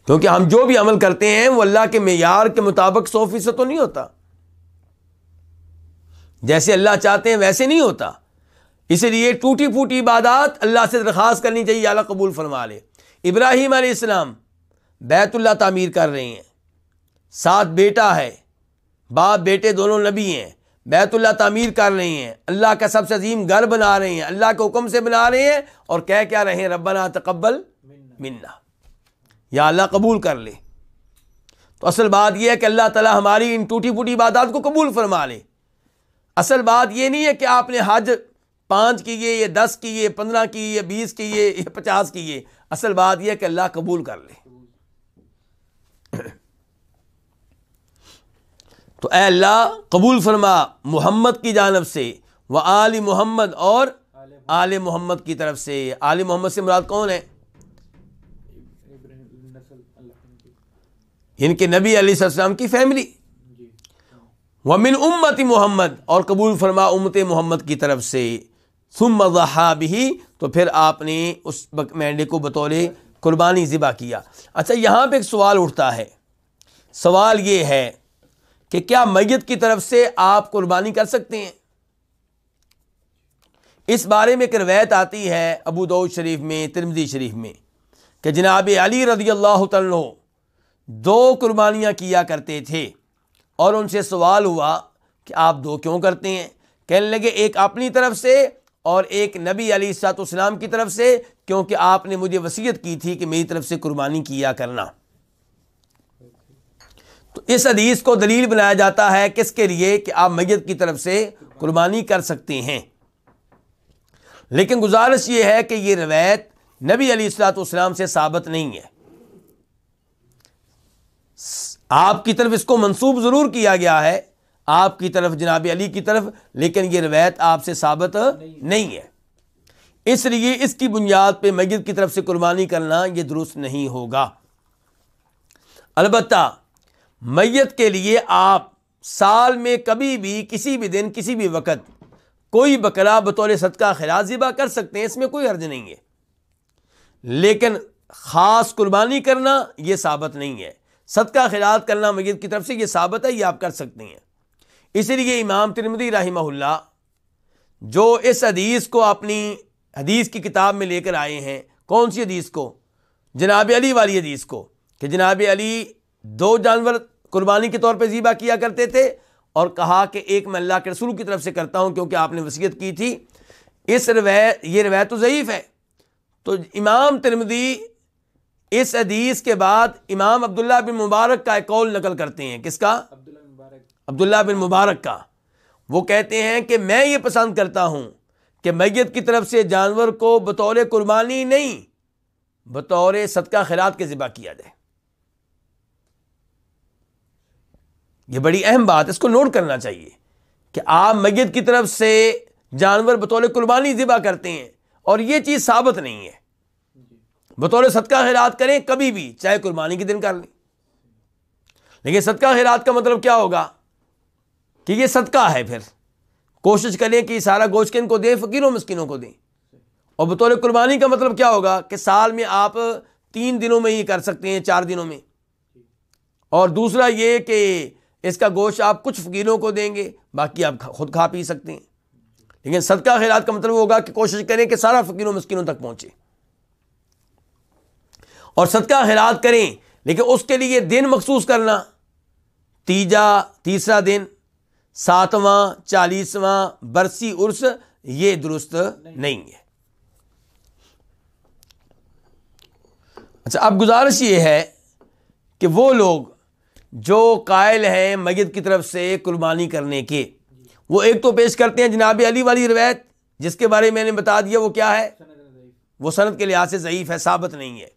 S1: क्योंकि हम जो भी अमल करते हैं वो अल्लाह के मैार के मुताबिक सौ फीसद तो नहीं होता जैसे अल्लाह चाहते हैं वैसे नहीं होता इसलिए टूटी फूटी इबादत अल्लाह से दरख्वास्त करनी चाहिए अला कबूल फरमा ले इब्राहिम आसमाम बैतुल्ला तामीर कर रहे हैं साथ बेटा है बाप बेटे दोनों नबी हैं बैतुल्ला तामीर कर रहे हैं अल्लाह का सबसे अजीम घर बना रहे हैं अल्लाह के हुक्म से बना रहे हैं और कह क्या रहे हैं रब्बना तकबल मिन्ना या अल्लाह कबूल कर ले तो असल बात यह है कि अल्लाह ताला हमारी इन टूटी फूटी इबादत को कबूल फरमा ले असल बात यह नहीं है कि आपने हज पाँच किए ये दस की किए पंद्रह की ये बीस की ये पचास की किए असल बात यह कि अल्लाह कबूल कर ले तो अल्लाह कबूल फरमा मोहम्मद की जानब से व आल मोहम्मद और आल मोहम्मद की तरफ से आल मोहम्मद से मुराद कौन है इनके नबी अलीसम की फैमिली वमिन उम्मत मोहम्मद और कबूल फरमा उम्मत मोहम्मद की तरफ से सुम मजहाबिही तो फिर आपने उस मेंढे को बतौर कुर्बानी ज़िबा किया अच्छा यहाँ पर एक सवाल उठता है सवाल ये है कि क्या मैत की तरफ से आप कुर्बानी कर सकते हैं इस बारे में एक रवायत आती है अबू दाऊद शरीफ में तिरमजी शरीफ में कि जनाब अली रजी अल्लाह तु दो कुर्बानियाँ किया करते थे और उनसे सवाल हुआ कि आप दो क्यों करते हैं कहने लगे एक अपनी तरफ से और एक नबी अली सातम की तरफ से क्योंकि आपने मुझे वसीयत की थी कि मेरी तरफ से कुर्बानी किया करना तो इस हदीस को दलील बनाया जाता है किसके लिए कि आप मैय की तरफ से कुर्बानी कर सकते हैं लेकिन गुजारिश यह है कि यह रवायत नबी अली सलाम से साबित नहीं है आपकी तरफ इसको मंसूब ज़रूर किया गया है आपकी तरफ जनाब अली की तरफ लेकिन ये रवायत आपसे साबित नहीं, है इसलिए इसकी बुनियाद पर मस्जिद की तरफ से कुर्बानी करना यह दुरुस्त नहीं होगा अलबत् मैत के लिए आप साल में कभी भी किसी भी दिन किसी भी वक़्त कोई बकरा बतौर सदका खराज ज़िबा कर सकते हैं इसमें कोई हर्ज नहीं है लेकिन ख़ास कुर्बानी करना यह साबित नहीं है सदका खिलात करना मस्जिद की तरफ से यह साबित है यह आप कर सकते हैं इसलिए इमाम तिरमदी रहीमहुल्ला जो इस हदीस को अपनी हदीस की किताब में लेकर आए हैं कौन सी हदीस को जनाब अली वाली हदीस को कि जनाब अली दो जानवर कुर्बानी के तौर पर ज़ीबा किया करते थे और कहा कि एक मैं अल्लाह के रसूल की तरफ से करता हूँ क्योंकि आपने वसीयत की थी इस रवैत ये रवायत तो ज़यीफ़ है तो इमाम तिरमदी इस हदीस के बाद इमाम अब्दुल्ला बिन मुबारक का एक कौल नकल करते हैं किसका अब्दुल्ला बिन मुबारक का वो कहते हैं कि मैं ये पसंद करता हूँ कि मैत की तरफ से जानवर को बतौर कुर्बानी नहीं बतौर सदका खिलात के ज़िबा किया जाए ये बड़ी अहम बात इसको नोट करना चाहिए कि आप मैत की तरफ से जानवर बतौर कुर्बानी ज़िबा करते हैं और ये चीज़ साबित नहीं है बतौर सदका खैरात करें कभी भी चाहे कुर्बानी के दिन कर लें लेकिन सदका खिलात का मतलब क्या होगा कि ये सदका है फिर कोशिश करें कि सारा गोश्त किन को दें फ़कीरों मस्किनों को दें और बतौर कुर्बानी का मतलब क्या होगा कि साल में आप तीन दिनों में ही कर सकते हैं चार दिनों में और दूसरा ये कि इसका गोश्त आप कुछ फ़कीरों को देंगे बाकी आप खुद खा पी सकते हैं लेकिन सदका खैरात का मतलब होगा कि कोशिश करें कि सारा फ़कीरों मस्किनों तक पहुँचे और सदका खैरात करें लेकिन उसके लिए दिन मखसूस करना तीजा तीसरा दिन सातवां चालीसवां बरसी उर्स ये दुरुस्त नहीं, नहीं है अच्छा अब गुजारिश ये है कि वो लोग जो कायल हैं मस्जिद की तरफ से कुर्बानी करने के वो एक तो पेश करते हैं जनाब अली वाली रवायत जिसके बारे में मैंने बता दिया वो क्या है वो सनत के लिहाज से ज़यीफ़ है साबित नहीं है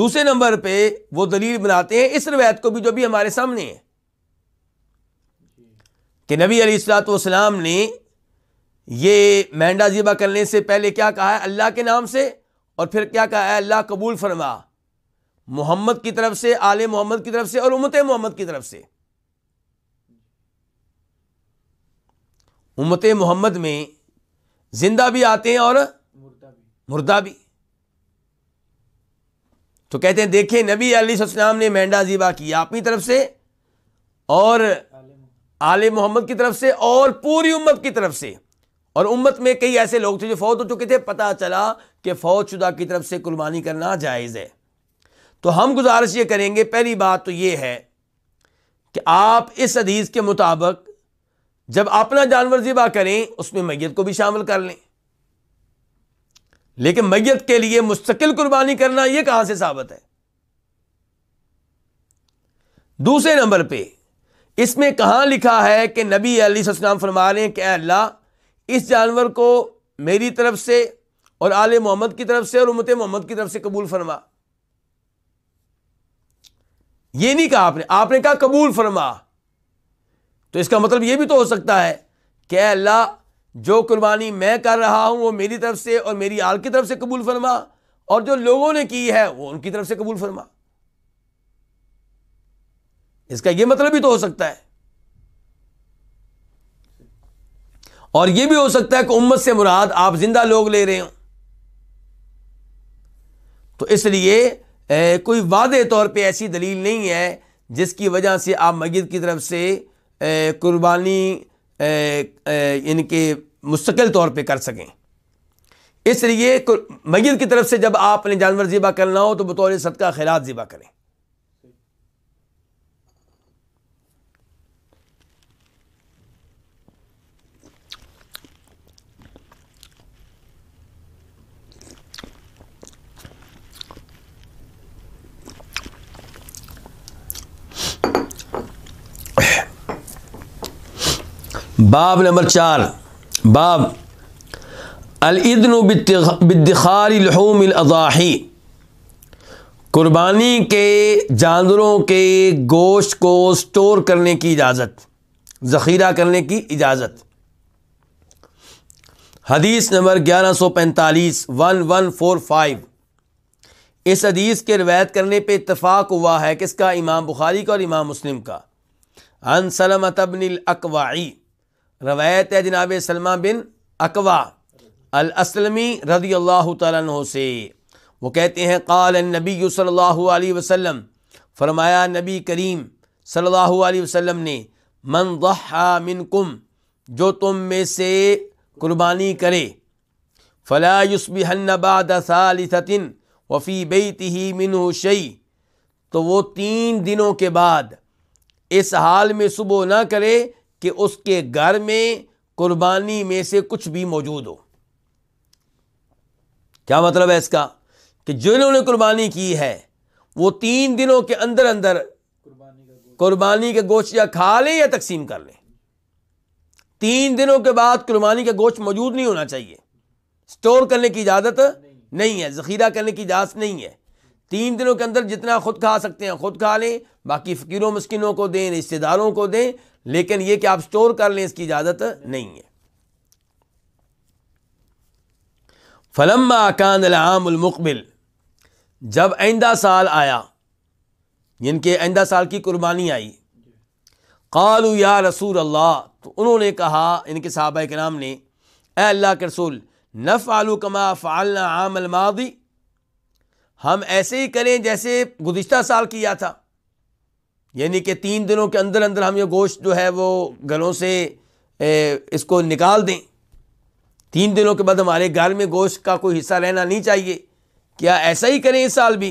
S1: दूसरे नंबर पे वो दलील बनाते हैं इस रवायत को भी जो भी हमारे सामने है कि नबी अलीसलाम ने यह मेंढा ज़िबा करने से पहले क्या कहा है अल्लाह के नाम से और फिर क्या कहा है अल्लाह कबूल फरमा मोहम्मद की तरफ से आले मोहम्मद की तरफ से और उमत मोहम्मद की तरफ से उमत मोहम्मद में जिंदा भी आते हैं और मुर्दा भी तो कहते हैं देखे नबी अलीसलाम ने मेंढा ज़िबा किया अपनी तरफ से और आल मोहम्मद की तरफ से और पूरी उम्मत की तरफ से और उम्मत में कई ऐसे लोग थे जो फौत हो चुके थे पता चला कि शुदा की तरफ से कुर्बानी करना जायज़ है तो हम गुजारिश ये करेंगे पहली बात तो ये है कि आप इस हदीस के मुताबिक जब अपना जानवर ज़िबा करें उसमें मैयत को भी शामिल कर लें लेकिन मैयत के लिए मुस्तकिल कुर्बानी करना यह कहां से साबित है दूसरे नंबर पर इसमें कहाँ लिखा है कि नबी अली सलाम फरमा रहे हैं कि अल्लाह इस जानवर को मेरी तरफ से और आल मोहम्मद की तरफ से और उमत मोहम्मद की तरफ से कबूल फरमा ये नहीं कहा आपने आपने कहा कबूल फरमा तो इसका मतलब ये भी तो हो सकता है कि अल्लाह जो कुर्बानी मैं कर रहा हूँ वो मेरी तरफ से और मेरी आल की तरफ से कबूल फरमा और जो लोगों ने की है वो उनकी तरफ से कबूल फरमा इसका यह मतलब भी तो हो सकता है और यह भी हो सकता है कि उम्मत से मुराद आप जिंदा लोग ले रहे हो तो इसलिए कोई वादे तौर पे ऐसी दलील नहीं है जिसकी वजह से आप मस्जिद की तरफ से कुर्बानी इनके मुस्तकिल तौर पे कर सकें इसलिए मस्जिद की तरफ से जब आपने जानवर ज़िबा करना हो तो बतौर सदका खैरात ज़िबा करें बाब नंबर चार बाब अलदन बिदखारी लहूम अज़ाही कुर्बानी के जानवरों के गोश्त को स्टोर करने की इजाज़त ज़ख़ीरा करने की इजाज़त हदीस नंबर ग्यारह सौ पैंतालीस वन वन फोर फाइव इस हदीस के रवायत करने पर इतफ़ाक़ हुआ है किसका इमाम बुखारी का और इमाम मुस्लिम का अन सलमत अकवाई रवायत है जनाब सलमा बिन अकवा अलअसलमी रदी अल्लाह तु से वो कहते हैं काल नबी सल्लल्लाहु अलैहि फरमाया नबी करीम सल्लल्लाहु अलैहि ने मन कुम जो तुम में से कुर्बानी करे फ़ला युसबिहन्नबाद सालिसतिन वफ़ी बेती मिन शई तो वो तीन दिनों के बाद इस हाल में सुबह ना करे कि उसके घर में कुर्बानी में से कुछ भी मौजूद हो क्या मतलब है इसका कि जो इन्होंने कुर्बानी की है वो तीन दिनों के अंदर अंदर कुर्बानी का गोश्त या खा लें या तकसीम कर लें तीन दिनों के बाद कुर्बानी का गोश्त मौजूद नहीं होना चाहिए स्टोर करने की इजाज़त नहीं है ज़खीरा करने की इजाज़त नहीं है तीन दिनों के अंदर जितना खुद खा सकते हैं खुद खा लें बाकी फ़कीरों मस्किनों को दें रिश्तेदारों को दें लेकिन यह कि आप स्टोर कर लें इसकी इजाज़त नहीं है फलम्मा कान आमकबिल जब आइंदा साल आया इनके आइंदा साल की कुर्बानी आई कालू या रसूल अल्लाह तो उन्होंने कहा इनके सहाबा के नाम ने अल्लाह के रसूल नफ़ आलू कमा फ़ालना आम अलमादी हम ऐसे ही करें जैसे गुज्तर साल किया था यानी कि तीन दिनों के अंदर अंदर हम ये गोश्त जो है वो गलों से ए, इसको निकाल दें तीन दिनों के बाद हमारे घर में गोश्त का कोई हिस्सा रहना नहीं चाहिए क्या ऐसा ही करें इस साल भी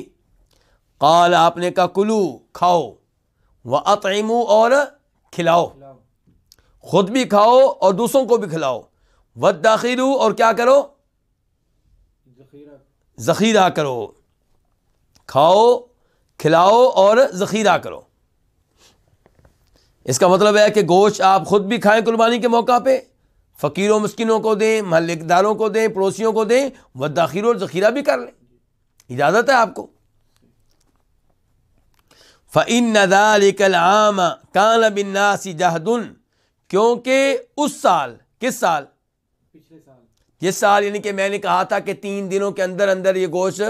S1: काल आपने का कुलू खाओ व अतमू और खिलाओ खुद भी खाओ और दूसरों को भी खिलाओ व दाखिरू और क्या करो ज़ख़ीरा करो खाओ खिलाओ और ज़ख़ीरा करो इसका मतलब है कि गोश्त आप ख़ुद भी खाएं कुर्बानी के मौका पे फ़कीरों मस्किनों को दें महलदारों को दें पड़ोसियों को दें व और ज़ख़ीरा भी कर लें इजाज़त है आपको फ़िन नदालकलाम कान बिन्नासी जहदन क्योंकि उस साल किस साल पिछले साल जिस साल यानी कि मैंने कहा था कि तीन दिनों के अंदर अंदर ये गोश्त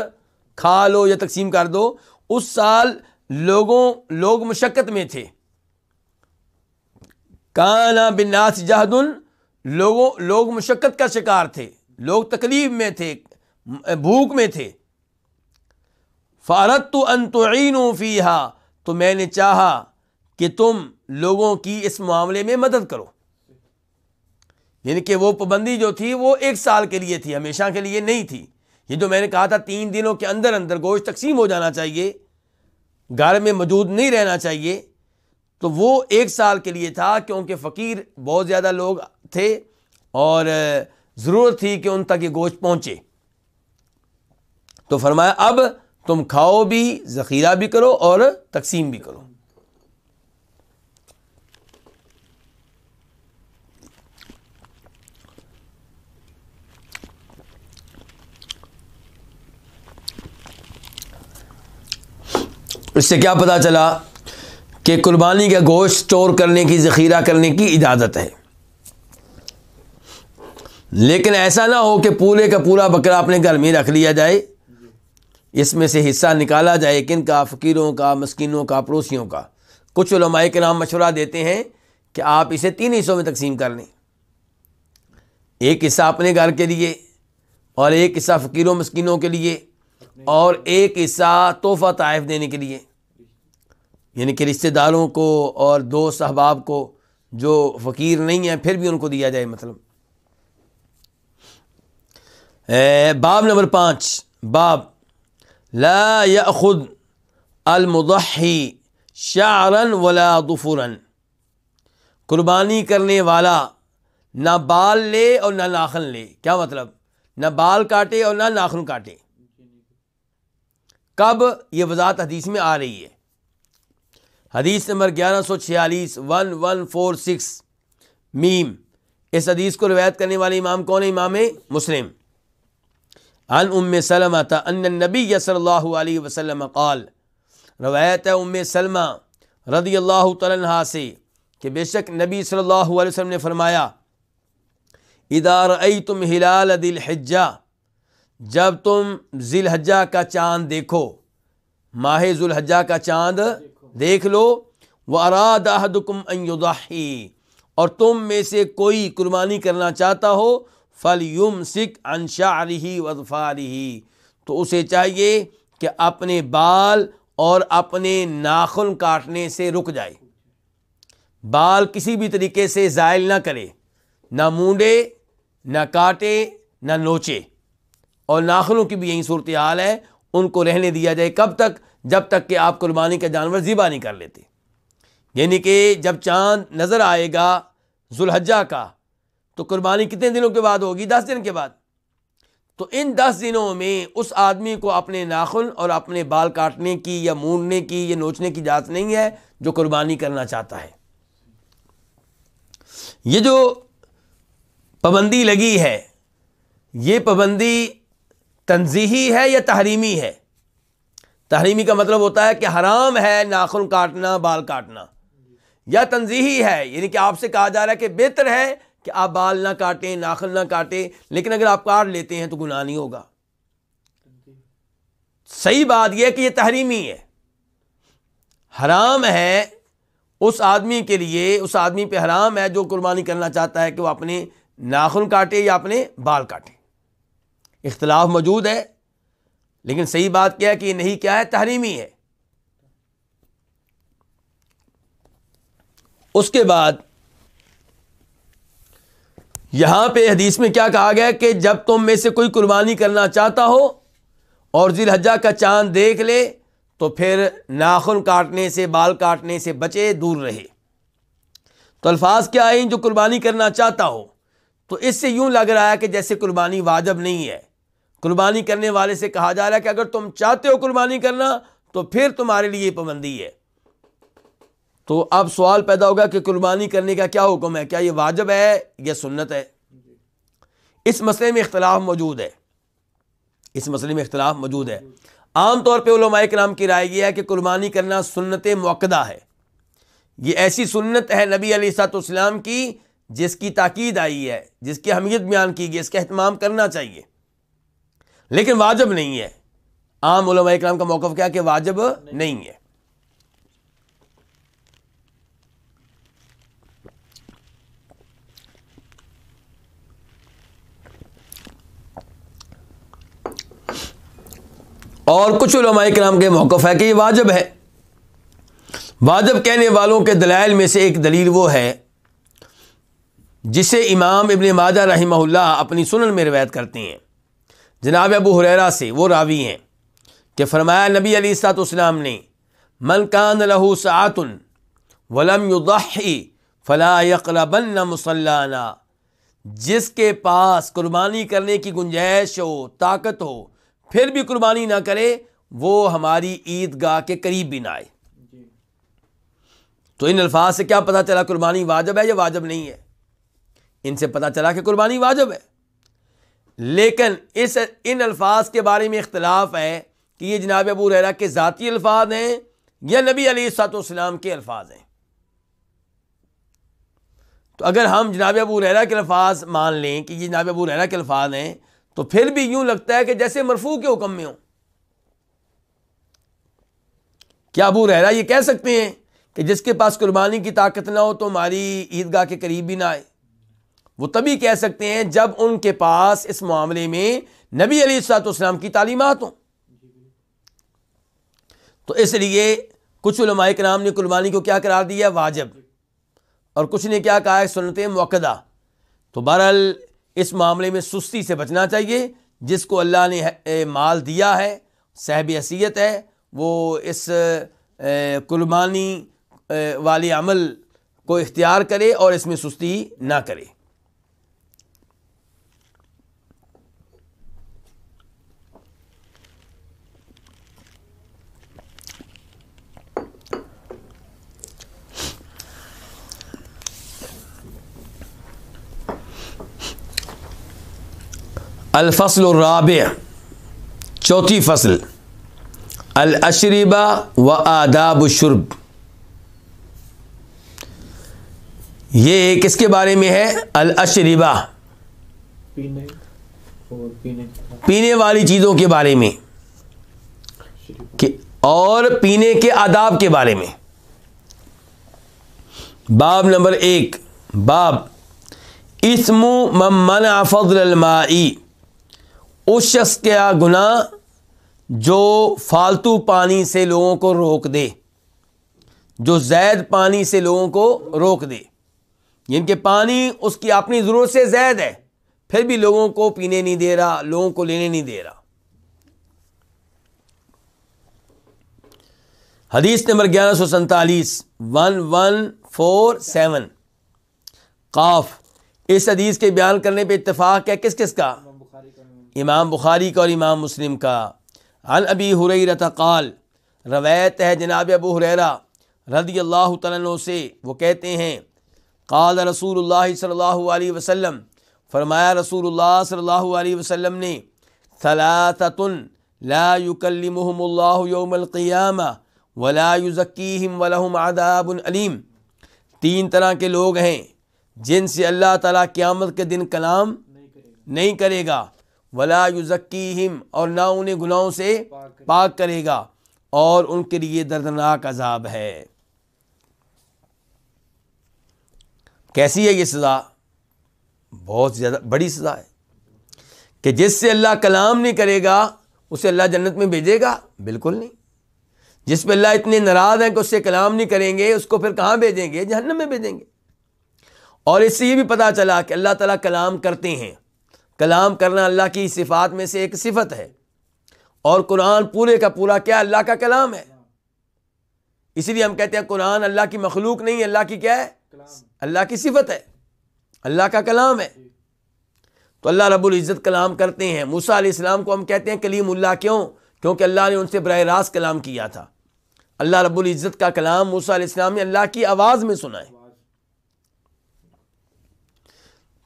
S1: खा लो या तकसीम कर दो उस साल लोगों लोग मशक्क़त में थे काना बिन्नास जहदुन लोगों लोग मशक्क़त का शिकार थे लोग तकलीफ़ में थे भूख में थे फ़ारत तो अन अनतुन फ़ीहा तो मैंने चाहा कि तुम लोगों की इस मामले में मदद करो यानी कि वो पाबंदी जो थी वो एक साल के लिए थी हमेशा के लिए नहीं थी ये जो मैंने कहा था तीन दिनों के अंदर अंदर गोश्त तकसीम हो जाना चाहिए घर में मौजूद नहीं रहना चाहिए तो वो एक साल के लिए था क्योंकि फ़कीर बहुत ज़्यादा लोग थे और ज़रूरत थी कि उन तक ये गोश्त पहुँचे तो फरमाया अब तुम खाओ भी ज़ख़ीरा भी करो और तकसीम भी करो इससे क्या पता चला कि कुर्बानी का गोश्त स्टोर करने की ज़ख़ीरा करने की इजाज़त है लेकिन ऐसा ना हो कि पूरे का पूरा बकरा अपने घर में रख लिया जाए इसमें से हिस्सा निकाला जाए किन का फ़कीरों का मस्किनों का पड़ोसियों का कुछ लमाए के नाम मशवरा देते हैं कि आप इसे तीन हिस्सों में तकसीम कर लें एक हिस्सा अपने घर के लिए और एक हिस्सा फ़कीरों मस्किनों के लिए और एक हिस्सा तोहफ़ा तयफ़ देने के लिए यानी कि रिश्तेदारों को और दो सहबाब को जो फ़कीर नहीं है फिर भी उनको दिया जाए मतलब बाब नंबर पाँच बाब ला या खुद अलमुदी शारन वला दुफुरन कुर्बानी करने वाला ना बाल ले और ना नाखन ले क्या मतलब ना बाल काटे और ना नाखन काटे कब ये वजात हदीस में आ रही है हदीस नंबर ग्यारह सौ छियालीस वन वन फोर सिक्स मीम इस हदीस को रिवायत करने वाले इमाम कौन है इमाम मुस्लिम अन उम सलमा था अन नबी सल्ला वसलम कौल रवायत है उम सलमा रदी अल्लाह तहा से कि बेशक नबी सल्लल्लाहु अलैहि ने फरमाया इदार आई तुम हिलाल दिल हज्जा जब तुम जिलहज्जा का चाँद देखो माह जुलहज्जा का चाँद देख लो वारादुकुम अयुदाही और तुम में से कोई कुर्बानी करना चाहता हो फल युम सिक अनशारही वजफारही तो उसे चाहिए कि अपने बाल और अपने नाखुन काटने से रुक जाए बाल किसी भी तरीके से ज़ायल ना करे ना मूडे ना काटे ना नोचे और नाखनों की भी यही सूरत हाल है उनको रहने दिया जाए कब तक जब तक कि आप कुर्बानी का जानवर ज़िबा नहीं कर लेते यानी कि जब चांद नज़र आएगा जुल्हजा का तो कुर्बानी कितने दिनों के बाद होगी दस दिन के बाद तो इन दस दिनों में उस आदमी को अपने नाखुन और अपने बाल काटने की या मूड़ने की या नोचने की जात नहीं है जो कुर्बानी करना चाहता है ये जो पाबंदी लगी है ये पाबंदी तनजीही है या तहरीमी है तहरीमी का मतलब होता है कि हराम है नाखून काटना बाल काटना या तनजीही है यानी कि आपसे कहा जा रहा है कि बेहतर है कि आप बाल ना काटें नाखन ना काटें लेकिन अगर आप काट लेते हैं तो गुनाह नहीं होगा सही बात यह कि यह तहरीमी है हराम है उस आदमी के लिए उस आदमी पे हराम है जो कुर्बानी करना चाहता है कि वह अपने नाखून काटे या अपने बाल काटे इख्तलाफ मौजूद है लेकिन सही बात क्या है कि नहीं क्या है तहरीमी है उसके बाद यहां पे हदीस में क्या कहा गया कि जब तुम में से कोई कुर्बानी करना चाहता हो और हजा का चांद देख ले तो फिर नाखुन काटने से बाल काटने से बचे दूर रहे तो अल्फाज क्या है जो कुर्बानी करना चाहता हो तो इससे यूं लग रहा है कि जैसे कुर्बानी वाजब नहीं है कुर्बानी करने वाले से कहा जा रहा है कि अगर तुम चाहते हो कुर्बानी करना तो फिर तुम्हारे लिए पाबंदी है तो अब सवाल पैदा होगा कि कुर्बानी करने का क्या हुक्म है क्या यह वाजब है यह सुन्नत है इस मसले में इख्तलाफ मौजूद है इस मसले में इख्तलाफ मौजूद है आम तौर पर कराम की राय यह है कि कुर्बानी करना सुन्नत मौकदा है यह ऐसी सुन्नत है नबी अलीसलाम की जिसकी ताकीद आई है जिसकी अहमियत बयान की गई इसका अहतमाम करना चाहिए लेकिन वाजब नहीं है आम उलमा ए का मौकफ क्या कि वाजब नहीं, नहीं है और कुछ कराम के मौकफ है कि यह वाजब है वाजब कहने वालों के दलाइल में से एक दलील वो है जिसे इमाम इबन माजा रही अपनी सुनन में रिवायत करते हैं जनाब अबू हुरैरा से वो रावी हैं कि फरमाया नबी अली सात उसम ने मलकान लहू सातन वलम युदाही फ़ला यकलबन मुसल्लाना जिसके पास कुर्बानी करने की गुंजाइश हो ताकत हो फिर भी कुर्बानी ना करे वो हमारी ईदगाह के करीब भी ना आए तो इन अल्फाज से क्या पता चला कुर्बानी वाजब है या वाजब नहीं है इनसे पता चला कि कुर्बानी वाजब है लेकिन इस इन अल्फाज के बारे में इख्तलाफ है कि ये जनाब अबू रहरा के ज़ाती अल्फाज हैं या नबी सलाम के अल्फाज हैं तो अगर हम जनाब अबू रहरा के अल्फाज मान लें कि ये जनाब अबू रहरा के अल्फाज हैं तो फिर भी यूं लगता है कि जैसे मरफू के हुक्म में हो क्या अबू रहरा ये कह सकते हैं कि जिसके पास कुर्बानी की ताकत ना हो तो हमारी ईदगाह के करीब भी ना आए वो तभी कह सकते हैं जब उनके पास इस मामले में नबी अली सलाम की तालीमत हों तो इसलिए कुछ के नाम ने कुर्बानी को क्या करार दिया वाजब और कुछ ने क्या कहा है सुनत मौकदा तो बहरहाल इस मामले में सुस्ती से बचना चाहिए जिसको अल्लाह ने माल दिया है सहब हैसीत है वो इस कुर्बानी वाले अमल को इख्तियार करे और इसमें सुस्ती ना करे अलफसल राब चौथी फसल अलशरीबा व आदाब शुरब ये किसके बारे में है अलशरीबा पीने, पीने, पीने वाली चीज़ों के बारे में कि और पीने के आदाब के बारे में बाब नंबर एक बाब इसमु ममन फजल माई उस शख्स के आ गुना जो फालतू पानी से लोगों को रोक दे जो जैद पानी से लोगों को रोक दे जिनके पानी उसकी अपनी ज़रूरत से जैद है फिर भी लोगों को पीने नहीं दे रहा लोगों को लेने नहीं दे रहा हदीस नंबर ग्यारह सौ सैतालीस वन वन फोर सेवन काफ इस हदीस के बयान करने पे इतफ़ाक़ है किस किस का इमाम बुखारी का और इमाम मुस्लिम का अन अबी हुरैरत काल रवायत है जनाब अबू हुरैरा रदी अल्लाह तु से वो कहते हैं काल रसूल सल्ला वसम फरमाया रसूल सल्ला वसम ने सलातन ला युकलमहमल्लाम वला युज़कीम वलहम आदाबन अलीम तीन तरह के लोग हैं जिनसे अल्लाह ताला क़्यामत के दिन कलाम नहीं करेगा वला युजक्कीम और ना उन्हें गुनाहों से पाक करेगा और उनके लिए दर्दनाक अजाब है कैसी है ये सज़ा बहुत ज़्यादा बड़ी सज़ा है कि जिससे अल्लाह कलाम नहीं करेगा उसे अल्लाह जन्नत में भेजेगा बिल्कुल नहीं जिस पर अल्लाह इतने नाराज़ हैं कि उससे कलाम नहीं करेंगे उसको फिर कहाँ भेजेंगे जहन्नम में भेजेंगे और इससे ये भी पता चला कि अल्लाह ताला कलाम करते हैं कलाम करना अल्लाह की सिफात में से एक सिफत है और कुरान पूरे का पूरा क्या अल्लाह का कलाम है इसीलिए हम कहते हैं कुरान अल्लाह की मखलूक नहीं अल्लाह की क्या है अल्लाह की सिफत है अल्लाह का कलाम है तो अल्लाह रब्बुल इज़्ज़त कलाम करते हैं मूसा इस्लाम को हम कहते हैं कलीम अल्लाह क्यों क्योंकि अल्लाह ने उनसे बर रास्त कलाम किया था अल्लाह रब्बुल इज़्ज़त का कलाम मूसा इस्लाम ने अल्लाह की आवाज़ में सुना है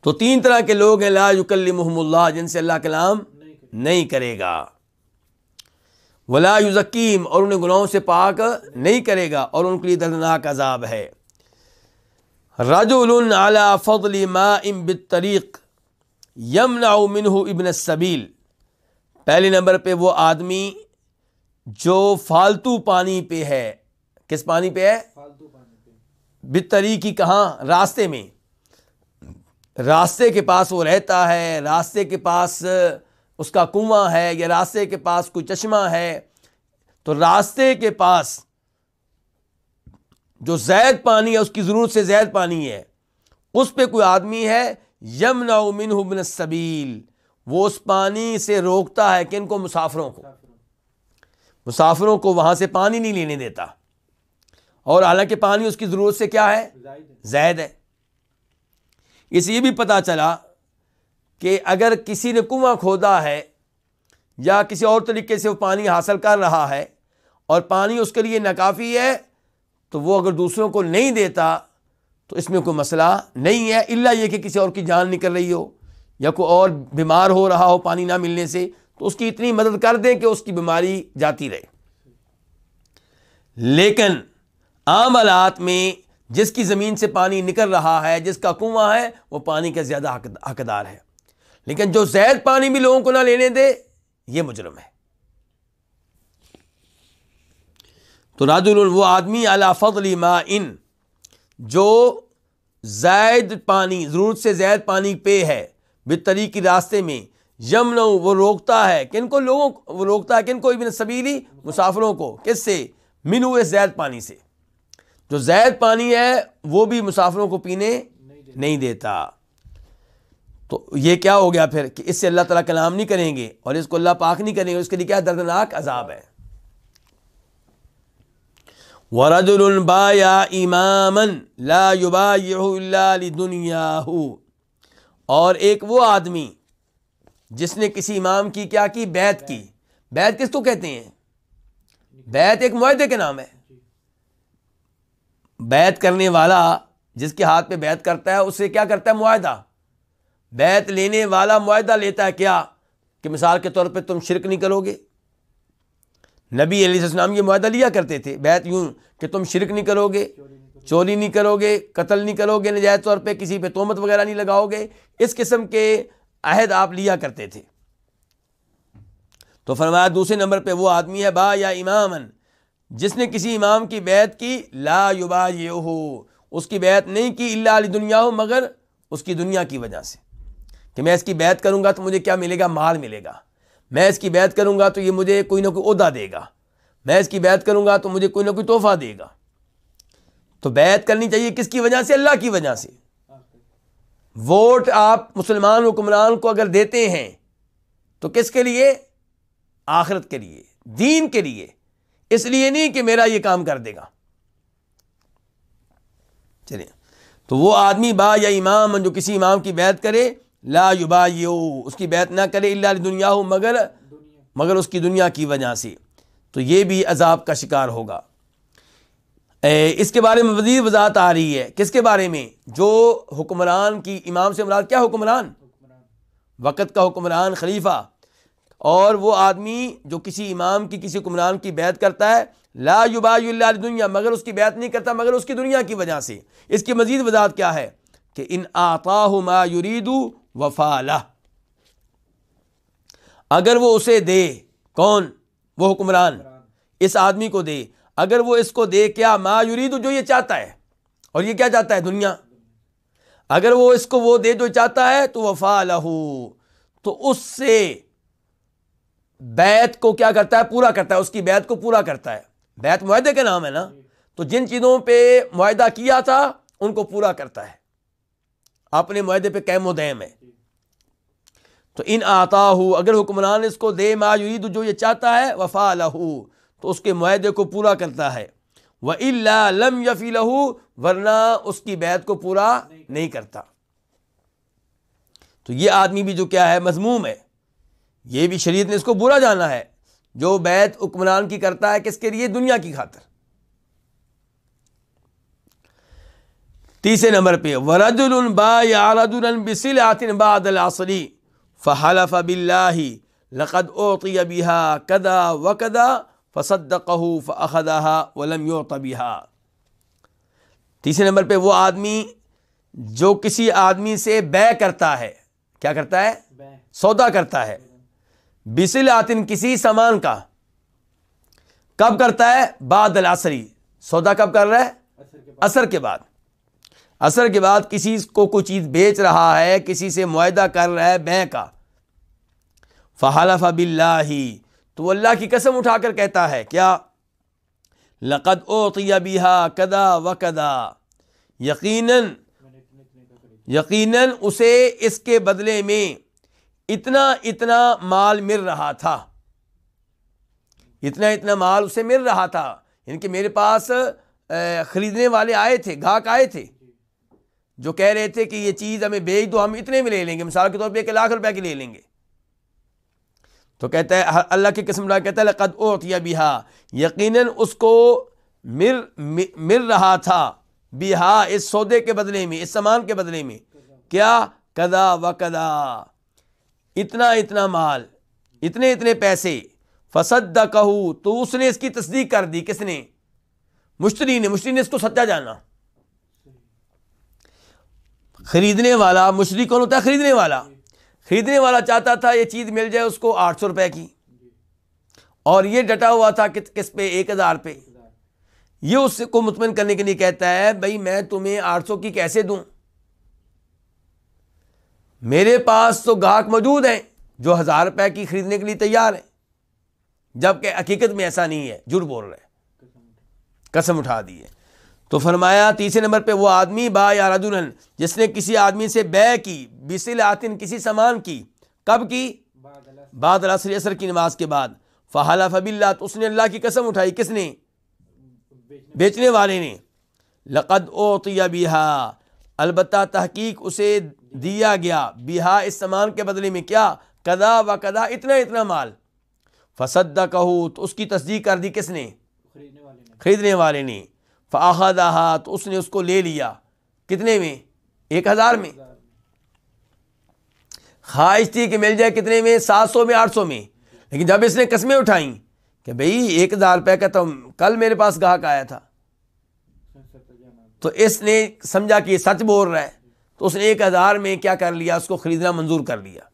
S1: तो तीन तरह के लोग हैं लाजुकल्ला जिनसे अल्लाह कलाम नहीं करेगा वला युजक्कीम और उन्हें गुनाहों से पाक नहीं करेगा और उनके लिए दर्दनाक अजाब है रजुल आला फ़ल मा इम बरीक यमनाउमिन इबन सबील पहले नंबर पे वो आदमी जो फालतू पानी पे है किस पानी पे है फालतू पानी पे बितरी की कहाँ रास्ते में रास्ते के पास वो रहता है रास्ते के पास उसका कुआँ है या रास्ते के पास कोई चश्मा है तो रास्ते के पास जो जैद पानी है उसकी ज़रूरत से जैद पानी है उस पर कोई आदमी है यम नाउमिन हबन सबील वो उस पानी से रोकता है कि इनको मुसाफरों को मुसाफरों को वहाँ से पानी नहीं लेने देता और हालांकि पानी उसकी ज़रूरत से क्या है जैद है इसे ये भी पता चला कि अगर किसी ने कुआं खोदा है या किसी और तरीके से वो पानी हासिल कर रहा है और पानी उसके लिए नाकाफ़ी है तो वो अगर दूसरों को नहीं देता तो इसमें कोई मसला नहीं है इल्ला ये कि किसी और की जान निकल रही हो या कोई और बीमार हो रहा हो पानी ना मिलने से तो उसकी इतनी मदद कर दें कि उसकी बीमारी जाती रहे लेकिन आम हालात में जिसकी ज़मीन से पानी निकल रहा है जिसका कुआँ है वो पानी का ज़्यादा हकदार है लेकिन जो जैद पानी भी लोगों को ना लेने दे ये मुजरम है तो राजुल वो आदमी अला फजली मा इन जो जैद पानी ज़रूरत से जैद पानी पे है बेतरी के रास्ते में यमन वो रोकता है किन को लोगों को वो रोकता है किन को इबन सबीली मुसाफिरों को किससे मिनू जैद पानी से जो जैद पानी है वो भी मुसाफिरों को पीने नहीं देता, नहीं देता। तो ये क्या हो गया फिर कि इससे अल्लाह तला कलाम नहीं करेंगे और इसको अल्लाह पाक नहीं करेंगे उसके लिए क्या दर्दनाक अजाब है वरदुलबाया इमामन लाबाया और एक वो आदमी जिसने किसी इमाम की क्या की बैत की बैत किस किसको कहते हैं बैत एक माहे के नाम है बैत करने वाला जिसके हाथ पे बैत करता है उससे क्या करता है माहदा बैत लेने वाला माहदा लेता है क्या कि मिसाल के तौर पे तुम शिरक नहीं करोगे नबी अलीसम ये मुआदा लिया करते थे बैत यूँ कि तुम शिरक नहीं करोगे चोरी नहीं करोगे कत्ल नहीं करोगे नजायज़ तौर पर किसी पे तोमत वगैरह नहीं लगाओगे इस किस्म के अहद आप लिया करते थे तो फरमाया दूसरे नंबर पे वो आदमी है बा या इमामन जिसने किसी इमाम की बैत की ला युबा ये हो उसकी बैत नहीं की इला दुनिया हो मगर उसकी दुनिया की वजह से कि मैं इसकी बैत करूँगा तो मुझे क्या मिलेगा माल मिलेगा मैं इसकी बैत करूँगा तो ये मुझे कोई ना कोई अहदा देगा मैं इसकी बैत करूँगा तो मुझे कोई ना कोई तोहफ़ा देगा तो बैत करनी चाहिए किसकी वजह से अल्लाह की वजह से वोट आप मुसलमान हुक्मरान को अगर देते हैं तो किसके लिए आखरत के लिए दीन के लिए इसलिए नहीं कि मेरा ये काम कर देगा चलिए तो वो आदमी बा या इमाम जो किसी इमाम की बैत करे ला युबा यो उसकी बैत ना करे इल्ला दुनिया हो मगर मगर उसकी दुनिया की वजह से तो ये भी अजाब का शिकार होगा ए, इसके बारे में मजीद वजात आ रही है किसके बारे में जो हुक्मरान की इमाम से मुराद क्या हुक्मरान वक़्त का हुक्मरान खलीफा और वो आदमी जो किसी इमाम की किसी हुक्मरान की बैत करता है ला युबायुल्ला दुनिया मगर उसकी बैत नहीं करता मगर उसकी दुनिया की वजह से इसकी मजीद वजात क्या है कि इन आता मा युरीदू वफाला अगर वो उसे दे कौन वो हुक्मरान इस आदमी को दे अगर वो इसको दे क्या मा युरीदू जो ये चाहता है और ये क्या चाहता है दुनिया अगर वो इसको वो दे जो चाहता है तो वफा लहू तो उससे बैत को क्या करता है पूरा करता है उसकी बैत को पूरा करता है बैत माहे के नाम है ना तो जिन चीज़ों पे माहा किया था उनको पूरा करता है अपने माहे पे उदैम है तो इन आता हूँ अगर हुक्मरान इसको दे मायूद जो ये चाहता है वफ़ा लहू तो उसके माहे को पूरा करता है व लम यफ़ी लहू वरना उसकी बैत को पूरा नहीं करता तो ये आदमी भी जो क्या है मजमूम है ये भी शरीयत ने इसको बुरा जाना है जो बैत हुक्मरान की करता है किसके लिए दुनिया की खातर तीसरे नंबर पे वरदुल बादुल आतिन बादलासरी फ़हलफ़ बिल्लाही लक़द ओतिया बिहा कदा वकदा फ़सदकहू फ़अदहा वलम योतबिहा तीसरे नंबर पे वो आदमी जो किसी आदमी से बै करता है क्या करता है सौदा करता है बिसिल आतिन किसी सामान का कब करता है बाद असरी सौदा कब कर रहा है असर के बाद असर के बाद किसी को कोई चीज़ बेच रहा है किसी से माहा कर रहा है बै का फ़हालफ़ा बिल्ला तो अल्लाह की कसम उठाकर कहता है क्या लक़द ओतिया बिहा कदा व कदा यकीन यकीनन उसे इसके बदले में इतना इतना माल मिल रहा था इतना इतना माल उसे मिल रहा था यानी कि मेरे पास ख़रीदने वाले आए थे ग्राहक आए थे जो कह रहे थे कि ये चीज़ हमें बेच दो हम इतने में ले लेंगे मिसाल के तौर पर एक लाख रुपए की ले लेंगे तो कहता है अल्लाह की किस्म कहता है लकद ओतिया बिहा यकीन उसको मिल मिल रहा था बिहा इस सौदे के बदले में इस सामान के बदले में क्या कदा व कदा इतना इतना माल इतने इतने पैसे फसद कहू तो उसने इसकी तस्दीक कर दी किसने मुश्तरी ने मुश्तरी ने इसको सच्चा जाना खरीदने वाला मुश्तरी कौन होता है खरीदने वाला खरीदने वाला चाहता था यह चीज़ मिल जाए उसको आठ सौ रुपए की और यह डटा हुआ था कि, किस पे एक हज़ार पे यह उसको मुतमिन करने के लिए कहता है भाई मैं तुम्हें आठ सौ की कैसे दूँ मेरे पास तो गाहक मौजूद हैं जो हज़ार रुपए की ख़रीदने के लिए तैयार हैं जबकि हकीकत में ऐसा नहीं है झूठ बोल रहे कसम उठा दी है तो फरमाया तीसरे नंबर पे वो आदमी बा या रजुलन जिसने किसी आदमी से बै की बिसिल आतिन किसी सामान की कब की बाद असर असर की नमाज के बाद फहाला फ़बिल्ला तो उसने अल्लाह की कसम उठाई किसने बेचने वाले ने लक़द ओ तिया बिहा अलबत् तहकीक उसे दिया गया बिहा इस सामान के बदले में क्या कदा व कदा इतना इतना माल फसदा कहो तो उसकी तस्दीक कर दी किसने खरीदने वाले ने फ़ाहदाहा तो उसने उसको ले लिया कितने में एक हज़ार में ख्वाहिश थी कि मिल जाए कितने में सात सौ में आठ सौ में लेकिन जब इसने कस्में उठाई कि भाई एक हज़ार रुपये का तो कल मेरे पास गाहक आया था तो इसने समझा कि सच बोल रहा है तो उसने एक हज़ार में क्या कर लिया उसको ख़रीदना मंजूर कर लिया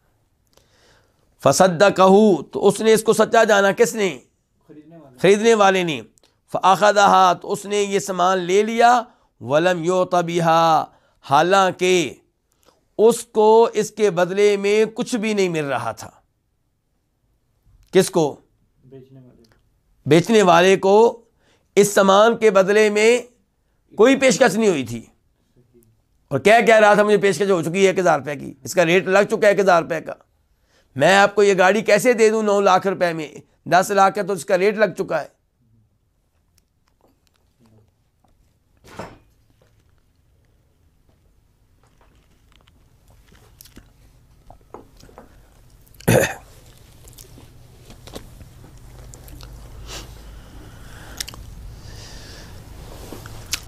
S1: फसद कहू तो उसने इसको सच्चा जाना किसने ख़रीदने वाले ने फ़ाखदहा तो उसने ये सामान ले लिया वलम यो तबीहा हालांकि उसको इसके बदले में कुछ भी नहीं मिल रहा था किसको बेचने बेचने वाले को इस सामान के बदले में कोई पेशकश नहीं हुई थी और क्या कह रहा था मुझे पेशकश हो चुकी है एक हज़ार रुपये की इसका रेट लग चुका है एक हज़ार रुपये का मैं आपको ये गाड़ी कैसे दे दूँ नौ लाख रुपए में दस लाख का तो इसका रेट लग चुका है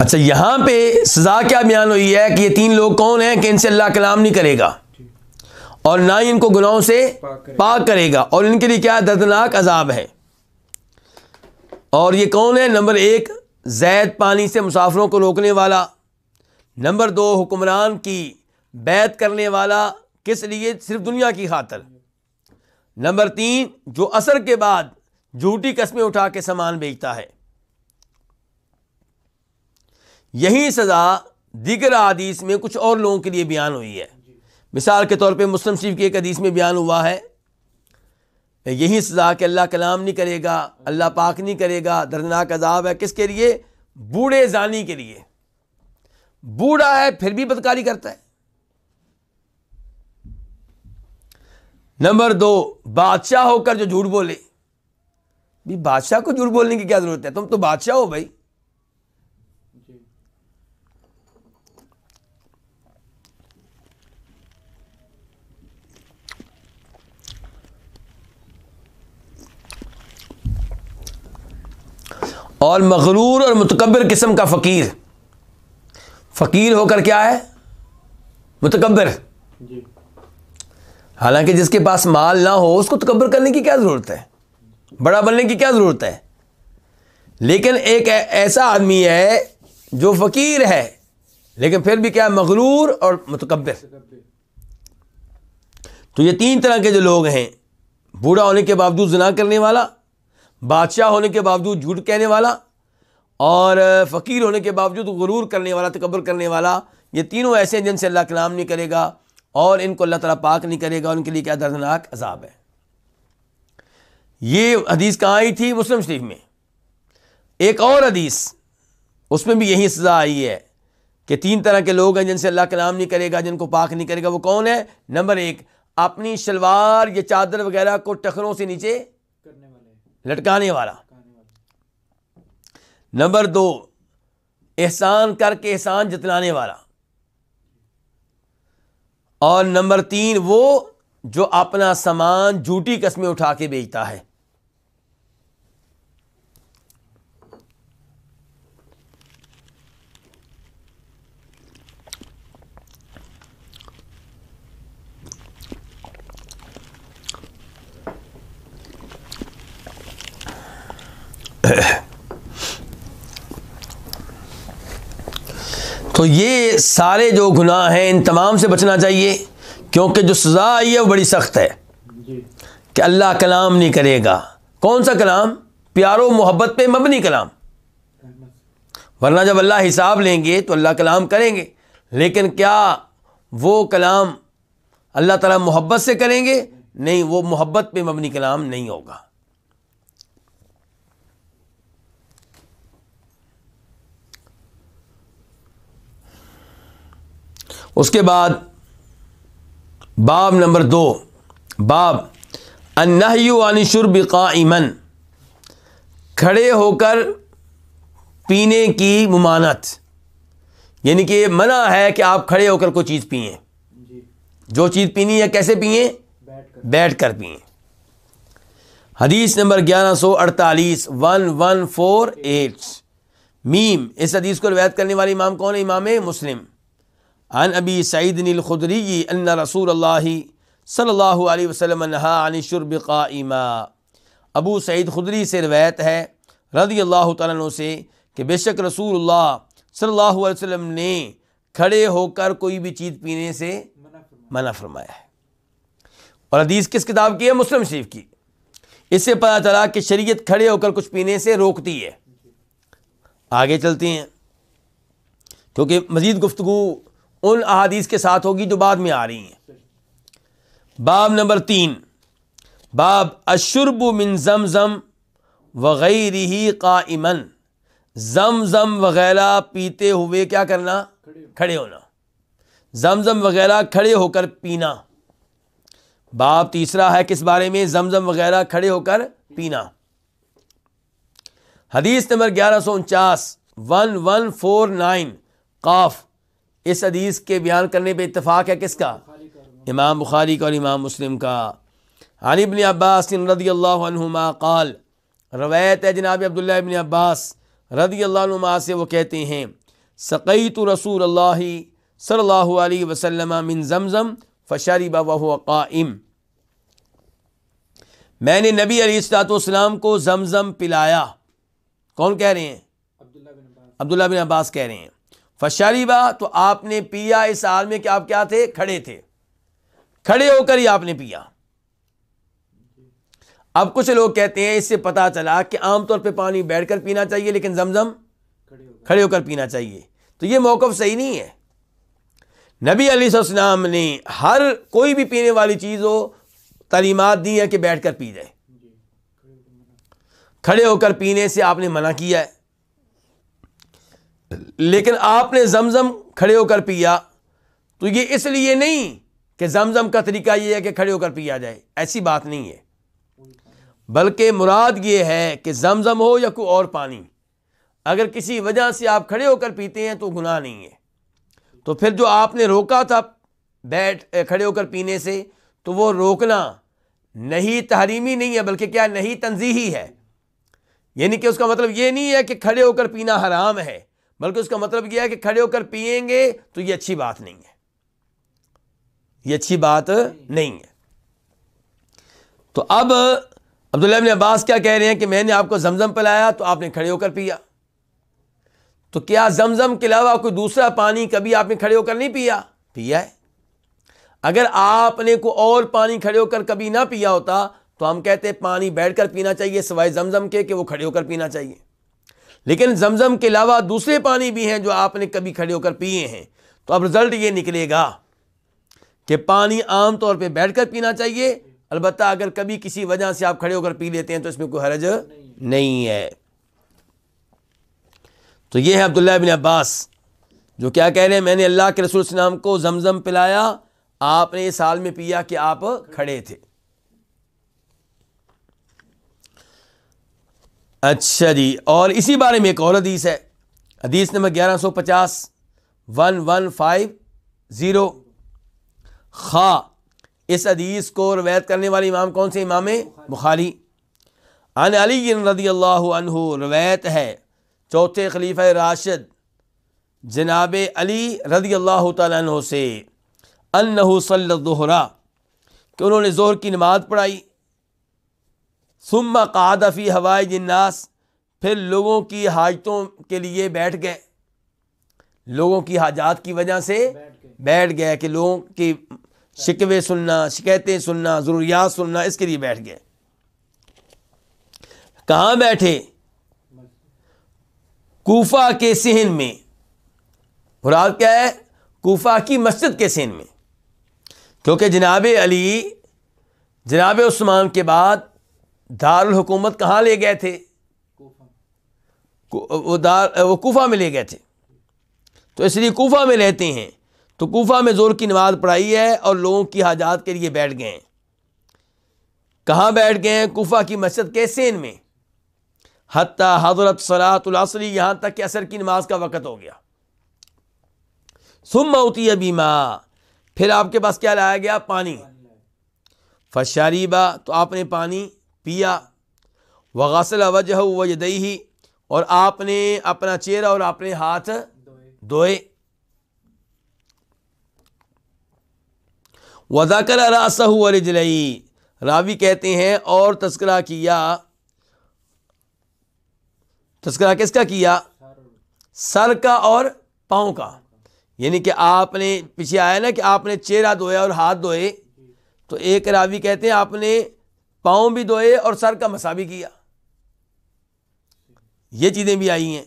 S1: अच्छा यहाँ पे सज़ा क्या बयान हुई है कि ये तीन लोग कौन हैं कि इनसे अल्लाह कलाम नहीं करेगा और ना ही इनको गुनाहों से पाक करेगा, करेगा और इनके लिए क्या दर्दनाक अजाब है और ये कौन है नंबर एक जैद पानी से मुसाफरों को रोकने वाला नंबर दो हुक्मरान की बैत करने वाला किस लिए सिर्फ दुनिया की खातर नंबर तीन जो असर के बाद झूठी कस्में उठा के सामान बेचता है यही सज़ा दीगर अदीस में कुछ और लोगों के लिए बयान हुई है मिसाल के तौर पर मुस्लिम शरीफ की एक हदीस में बयान हुआ है यही सज़ा कि अल्लाह कलाम नहीं करेगा अल्लाह पाक नहीं करेगा दर्दनाक अजाब है किसके लिए बूढ़े जानी के लिए बूढ़ा है फिर भी बदकारी करता है नंबर दो बादशाह होकर जो झूठ बोले भी बादशाह को झूठ बोलने की क्या ज़रूरत है तुम तो बादशाह हो भाई और मगरूर और मतकबर किस्म का फ़कीर फ़कीर होकर क्या है मतकबर हालांकि जिसके पास माल ना हो उसको तकबर करने की क्या ज़रूरत है बड़ा बनने की क्या ज़रूरत है लेकिन एक ऐसा आदमी है जो फ़कीर है लेकिन फिर भी क्या है मगरूर और मतकबर तो ये तीन तरह के जो लोग हैं बूढ़ा होने के बावजूद जना करने वाला बादशाह होने के बावजूद झूठ कहने वाला और फ़कीर होने के बावजूद गुरूर करने वाला तकबर करने वाला ये तीनों ऐसे हैं जिनसे अल्लाह कलाम नहीं करेगा और इनको अल्लाह तला पाक नहीं करेगा उनके लिए क्या दर्दनाक अजाब है ये हदीस कहाँ आई थी मुस्लिम शरीफ में एक और हदीस उसमें भी यही सज़ा आई है कि तीन तरह के लोग हैं जिनसे अल्लाह कलाम नहीं करेगा जिनको पाक नहीं करेगा वो कौन है नंबर एक अपनी शलवार या चादर वगैरह को टखनों से नीचे लटकाने वाला नंबर दो एहसान करके एहसान जतलाने वाला और नंबर तीन वो जो अपना सामान झूठी कस्में उठा के बेचता है तो ये सारे जो गुनाह हैं इन तमाम से बचना चाहिए क्योंकि जो सज़ा आई है वो बड़ी सख्त है कि अल्लाह कलाम नहीं करेगा कौन सा कलाम प्यारो मोहब्बत पे मबनी कलाम वरना जब अल्लाह हिसाब लेंगे तो अल्लाह कलाम करेंगे लेकिन क्या वो कलाम अल्लाह ताला मोहब्बत से करेंगे नहीं वो मोहब्बत पे मबनी कलाम नहीं होगा उसके बाद बाब नंबर दो बाब अन्नाशुरब कामन खड़े होकर पीने की ममानत यानी कि मना है कि आप खड़े होकर कोई चीज़ पिए जो चीज़ पीनी है कैसे पिए बैठ कर पिए हदीस नंबर ग्यारह सौ अड़तालीस वन वन फोर एट्स मीम इस हदीस को रवायत करने वाले इमाम कौन है इमाम मुस्लिम अन अबी सईदनख़ुदरी अन रसूल सल्ला वसम अनशरब क़ाइमा अबू सईद खुदरी से रवायत है रदी अल्लाह तु से कि बेशक रसूल सल्ला वसम ने खड़े होकर कोई भी चीज़ पीने से मना फरमाया है और हदीस किस किताब की है मुस्लिम शरीफ की इससे पता चला कि शरीयत खड़े होकर कुछ पीने से रोकती है आगे चलते हैं क्योंकि मज़ीद गुफ्तु उन अहादीस के साथ होगी जो बाद में आ रही हैं बाब नंबर तीन बाब अशरब मिन जमज़म वग़ैर ही कायमन जमज़म वगैरह पीते हुए क्या करना खड़े होना जमज़म वगैरह खड़े होकर पीना बाब तीसरा है किस बारे में जमज़म वगैरह खड़े होकर पीना हदीस नंबर ग्यारह सौ उनचास वन वन फोर नाइन काफ़ इस अदीस के बयान करने पर इतफ़ाक़ है किसका इमाम बुखारी का और इमाम मुस्लिम का हानिबन अब्बास रदी अल्लाहमा काल रवायत है जनाब अब्दुल्ला इबन अब्बास रदी अल्लाहमा से वो कहते हैं सक़ीत रसूल अल्लाह सल्ला वसलम मिन जमज़म फ़शारी बाबाम मैंने नबी अलीसलाम को जमज़म पिलाया कौन कह रहे हैं अब्दुल्ला बिन अब्बास कह रहे हैं फशरीबा तो आपने पिया इस हाल में कि आप क्या थे खड़े थे खड़े होकर ही आपने पिया अब कुछ लोग कहते हैं इससे पता चला कि आमतौर पर पानी बैठ कर पीना चाहिए लेकिन जमजम खड़े होकर पीना चाहिए तो ये मौकफ सही नहीं है नबी अलीसम ने हर कोई भी पीने वाली चीज़ हो तलीमत दी है कि बैठ कर पी जाए खड़े होकर पीने से आपने मना किया है लेकिन आपने जमजम खड़े होकर पिया तो ये इसलिए नहीं कि जमजम का तरीका ये है कि खड़े होकर पिया जाए ऐसी बात नहीं है बल्कि मुराद ये है कि जमजम हो या कोई और पानी अगर किसी वजह से आप खड़े होकर पीते हैं तो गुनाह नहीं है तो फिर जो आपने रोका था बैठ खड़े होकर पीने से तो वो रोकना नहीं तहरीमी नहीं है बल्कि क्या नहीं तनजीही है यानी कि उसका मतलब ये नहीं है कि खड़े होकर पीना हराम है बल्कि उसका मतलब यह है कि खड़े होकर पियेंगे तो यह अच्छी बात नहीं है यह अच्छी बात नहीं है तो अब अब्दुल्ला ने अब्बास क्या कह रहे हैं कि मैंने आपको जमजम पिलाया तो आपने खड़े होकर पिया तो क्या जमजम के अलावा कोई दूसरा पानी कभी आपने खड़े होकर नहीं पिया पिया है अगर आपने को और पानी खड़े होकर कभी ना पिया होता तो हम कहते पानी बैठ कर पीना चाहिए सिवाय जमजम के कि वो खड़े होकर पीना चाहिए लेकिन जमजम के अलावा दूसरे पानी भी हैं जो आपने कभी खड़े होकर पिए हैं तो अब रिज़ल्ट ये निकलेगा कि पानी आम तौर पे बैठकर पीना चाहिए अलबत् अगर कभी किसी वजह से आप खड़े होकर पी लेते हैं तो इसमें कोई हरज नहीं, नहीं है तो ये है अब्दुल्ला बिन अब्बास जो क्या कह रहे हैं मैंने अल्लाह के रसूल नाम को जमजम पिलाया आपने इस हाल में पिया कि आप खड़े थे अच्छा जी और इसी बारे में एक और हदीस है हदीस नंबर ग्यारह सौ पचास वन वन फाइव ज़ीरो खा इस हदीस को रवायत करने वाले इमाम कौन से इमाम बुखारी अन अली रदी अल्लाह रवायत है चौथे खलीफा राशिद जनाब अली रदी अल्लाह तु से अन्नहु कि उन्होंने ज़ोर की नमाज़ पढ़ाई सुम कादफ़ी हवाई जन्नास फिर लोगों की हाजतों के लिए बैठ गए लोगों की हाजात की वजह से बैठ गए कि लोगों की शिकवे सुनना शिकायतें सुनना ज़रूरियात सुनना इसके लिए बैठ गए कहाँ बैठे कोफा के सहन में मुराद क्या है कोफा की मस्जिद के सहन में क्योंकि जनाब अली जनाब उस्मान के बाद दारुल हुकूमत कहाँ ले गए थे वो दार वो कोफा में ले गए थे तो इसलिए कोफा में रहते हैं तो कोफा में ज़ोर की नमाज पढ़ाई है और लोगों की हाजात के लिए बैठ गए हैं कहाँ बैठ गए हैं कोफा की मस्जिद के सैन में हती हजरत सलातुलसरी यहाँ तक कि असर की नमाज का वक़्त हो गया सुम होती है बीमा फिर आपके पास क्या लाया गया पानी फशारीबा तो आपने पानी पिया व गसल वजह व यदही और आपने अपना चेहरा और अपने हाथ धोए वदाकर अरासह वरिजलई रावी कहते हैं और तस्करा किया तस्करा किसका किया सर का और पाँव का यानी कि आपने पीछे आया ना कि आपने चेहरा धोया और हाथ धोए तो एक रावी कहते हैं आपने पाँव भी धोए और सर का मसा भी किया ये चीज़ें भी आई हैं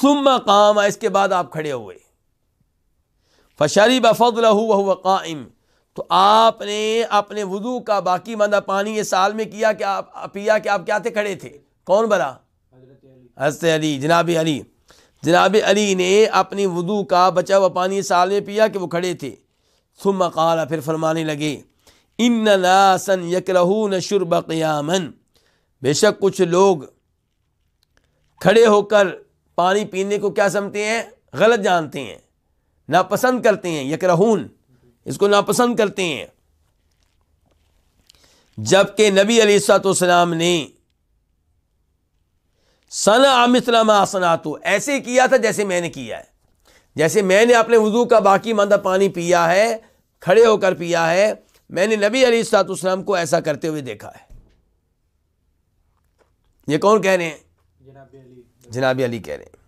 S1: सुम्मा काम इसके बाद आप खड़े हुए फशरी बफल वक़ाइम तो आपने अपने वजू का बाकी मंदा पानी इस साल में किया कि आप पिया कि आप क्या थे खड़े थे कौन बना हजरत अली जनाब अली जनाब अली ने अपनी वजू का बचा हुआ पानी साल में पिया कि वो खड़े थे सुम काला फिर फरमाने लगे इन नासन यकरहून शुरब क़यामन बेशक कुछ लोग खड़े होकर पानी पीने को क्या समझते हैं गलत जानते हैं नापसंद करते हैं यकरहून इसको नापसंद करते हैं जबकि नबी अलीसलाम ने सना मिसलम आसना तो ऐसे किया था जैसे मैंने किया है जैसे मैंने अपने वजू का बाकी मंदा पानी पिया है खड़े होकर पिया है मैंने नबी अली सलाम को ऐसा करते हुए देखा है ये कौन कह रहे हैं जनाब अली अली कह रहे हैं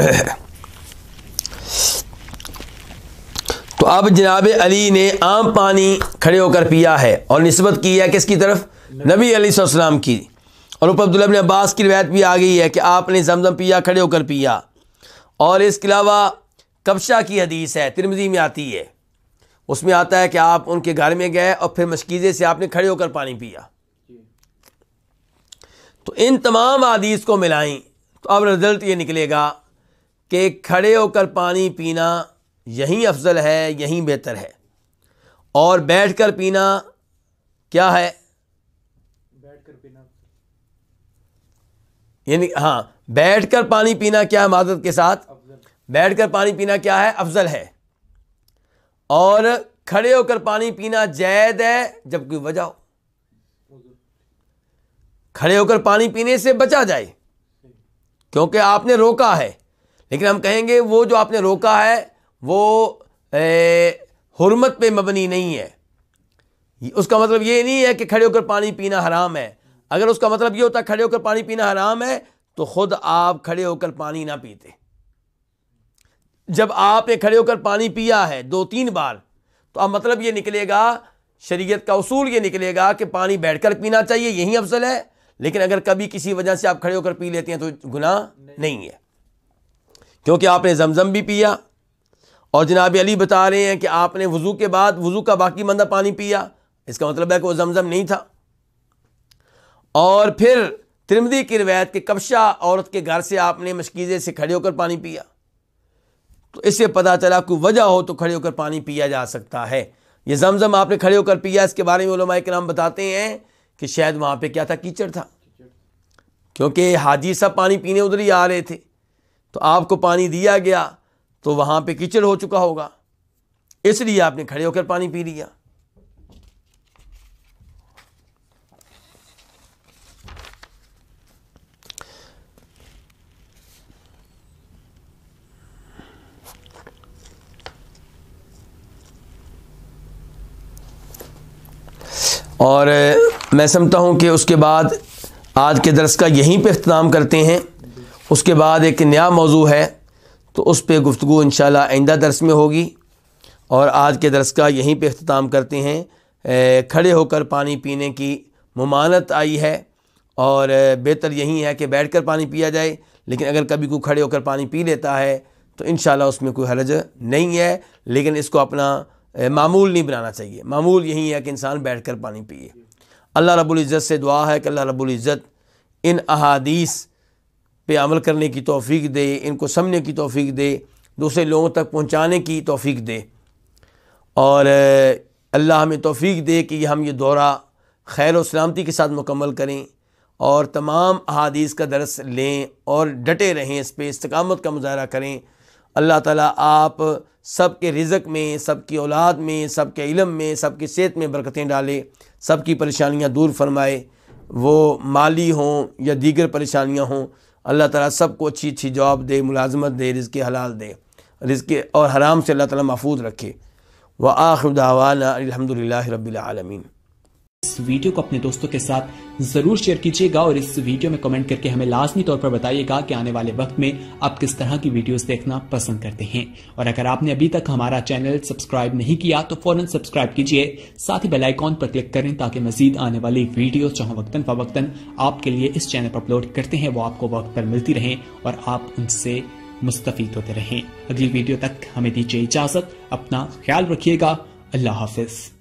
S1: Yeah. तो अब जनाब अली ने आम पानी खड़े होकर पिया है और नस्बत की है किसकी तरफ नबी अलीसम की और ऊपर अब्दुल्ला अब्बास की रवायत भी आ गई है कि आपने जमजम पिया खड़े होकर पिया और इसके अलावा कब्शा की हदीस है तिरमजी में आती है उसमें आता है कि आप उनके घर में गए और फिर मशकीज़े से आपने खड़े होकर पानी पिया तो इन तमाम आदीस को मिलाएं तो अब रिज़ल्ट ये निकलेगा कि खड़े होकर पानी पीना यहीं अफजल है यहीं बेहतर है और बैठ कर पीना क्या है बैठ कर पीना यानी हाँ बैठ कर पानी पीना क्या है मादत के साथ बैठ कर पानी पीना क्या है अफजल है और खड़े होकर पानी पीना जैद है जबकि वजह हो खड़े होकर पानी पीने से बचा जाए क्योंकि आपने रोका है लेकिन हम कहेंगे वो जो आपने रोका है वो हरमत पे मबनी नहीं है उसका मतलब ये नहीं है कि खड़े होकर पानी पीना हराम है अगर उसका मतलब ये होता है खड़े होकर पानी पीना हराम है तो ख़ुद आप खड़े होकर पानी ना पीते जब आपने खड़े होकर पानी पिया है दो तीन बार तो अब मतलब ये निकलेगा शरीयत का उसूल ये निकलेगा कि पानी बैठ कर पीना चाहिए यही अफसल है लेकिन अगर कभी किसी वजह से आप खड़े होकर पी लेते हैं तो गुनाह नहीं है क्योंकि आपने जमजम भी पिया और जनाब अली बता रहे हैं कि आपने वज़ू के बाद वज़ू का बाकी मंदा पानी पिया इसका मतलब है कि वह जमज़म नहीं था और फिर तिरमदी की रवायत के कब्शा औरत के घर से आपने मशकीज़े से खड़े होकर पानी पिया तो इससे पता चला कोई वजह हो तो खड़े होकर पानी पिया जा सकता है यह जमजम आपने खड़े होकर पिया इसके बारे में के नाम बताते हैं कि शायद वहाँ पर क्या था कीचड़ था क्योंकि हाजी साहब पानी पीने उधर ही आ रहे थे तो आपको पानी दिया गया तो वहां पे कीचड़ हो चुका होगा इसलिए आपने खड़े होकर पानी पी लिया और मैं समझता हूँ कि उसके बाद आज के दरस का यहीं पे अख्ताम करते हैं उसके बाद एक नया मौजू है तो उस पर गुफ्तु इन आइंदा दरस में होगी और आज के दरस का यहीं पर अख्ताम करते हैं खड़े होकर पानी पीने की ममानत आई है और बेहतर यही है कि बैठ कर पानी पिया जाए लेकिन अगर कभी कोई खड़े होकर पानी पी लेता है तो इन शाला उसमें कोई हरज नहीं है लेकिन इसको अपना मामूल नहीं बनाना चाहिए मामूल यही है कि इंसान बैठ कर पानी पिए अल्लाह रब्ज़त से दुआ है कि अल्लाह रब्ज़त इन अहादीस पे अमल करने की तोफ़ी दे इनको समझने की तोफ़ी दे दूसरे लोगों तक पहुँचाने की तोफ़ी दे और अल्लाह हमें तोफ़ी दे कि हम ये दौरा खैर और सलामती के साथ मुकम्मल करें और तमाम अहादीस का दरस लें और डटे रहें इस पर इस्तकामत का मुजाहरा करें अल्लाह ताला आप सब के रिज़क में सब की औलाद में सब के इलम में सब की सेहत में बरकतें डाले सब की परेशानियाँ दूर फरमाए वो माली हों या दीगर परेशानियाँ हों अल्लाह ताला सबको अच्छी अच्छी जॉब दे मुलाजमत दे रिज़ हलाल दे रिज़ और हराम से अल्लाह ताला महफूज रखे व आखिर दावाना अलहमदिल्ला रबीआलमीन इस वीडियो को अपने दोस्तों के साथ जरूर शेयर कीजिएगा और इस वीडियो में कमेंट करके हमें लाजमी तौर पर बताइएगा कि आने वाले वक्त में आप किस तरह की वीडियोस देखना पसंद करते हैं और अगर आपने अभी तक हमारा चैनल सब्सक्राइब नहीं किया तो फौरन सब्सक्राइब कीजिए साथ ही बेलाइकॉन पर क्लिक करें ताकि मजीद आने वाली वीडियो जहां वक्तन फवक्तन आपके लिए इस चैनल पर अपलोड करते हैं वो आपको वक्त पर मिलती रहे और आप उनसे मुस्तफ़ होते रहें अगली वीडियो तक हमें दीजिए इजाजत अपना ख्याल रखिएगा अल्लाह हाफिज़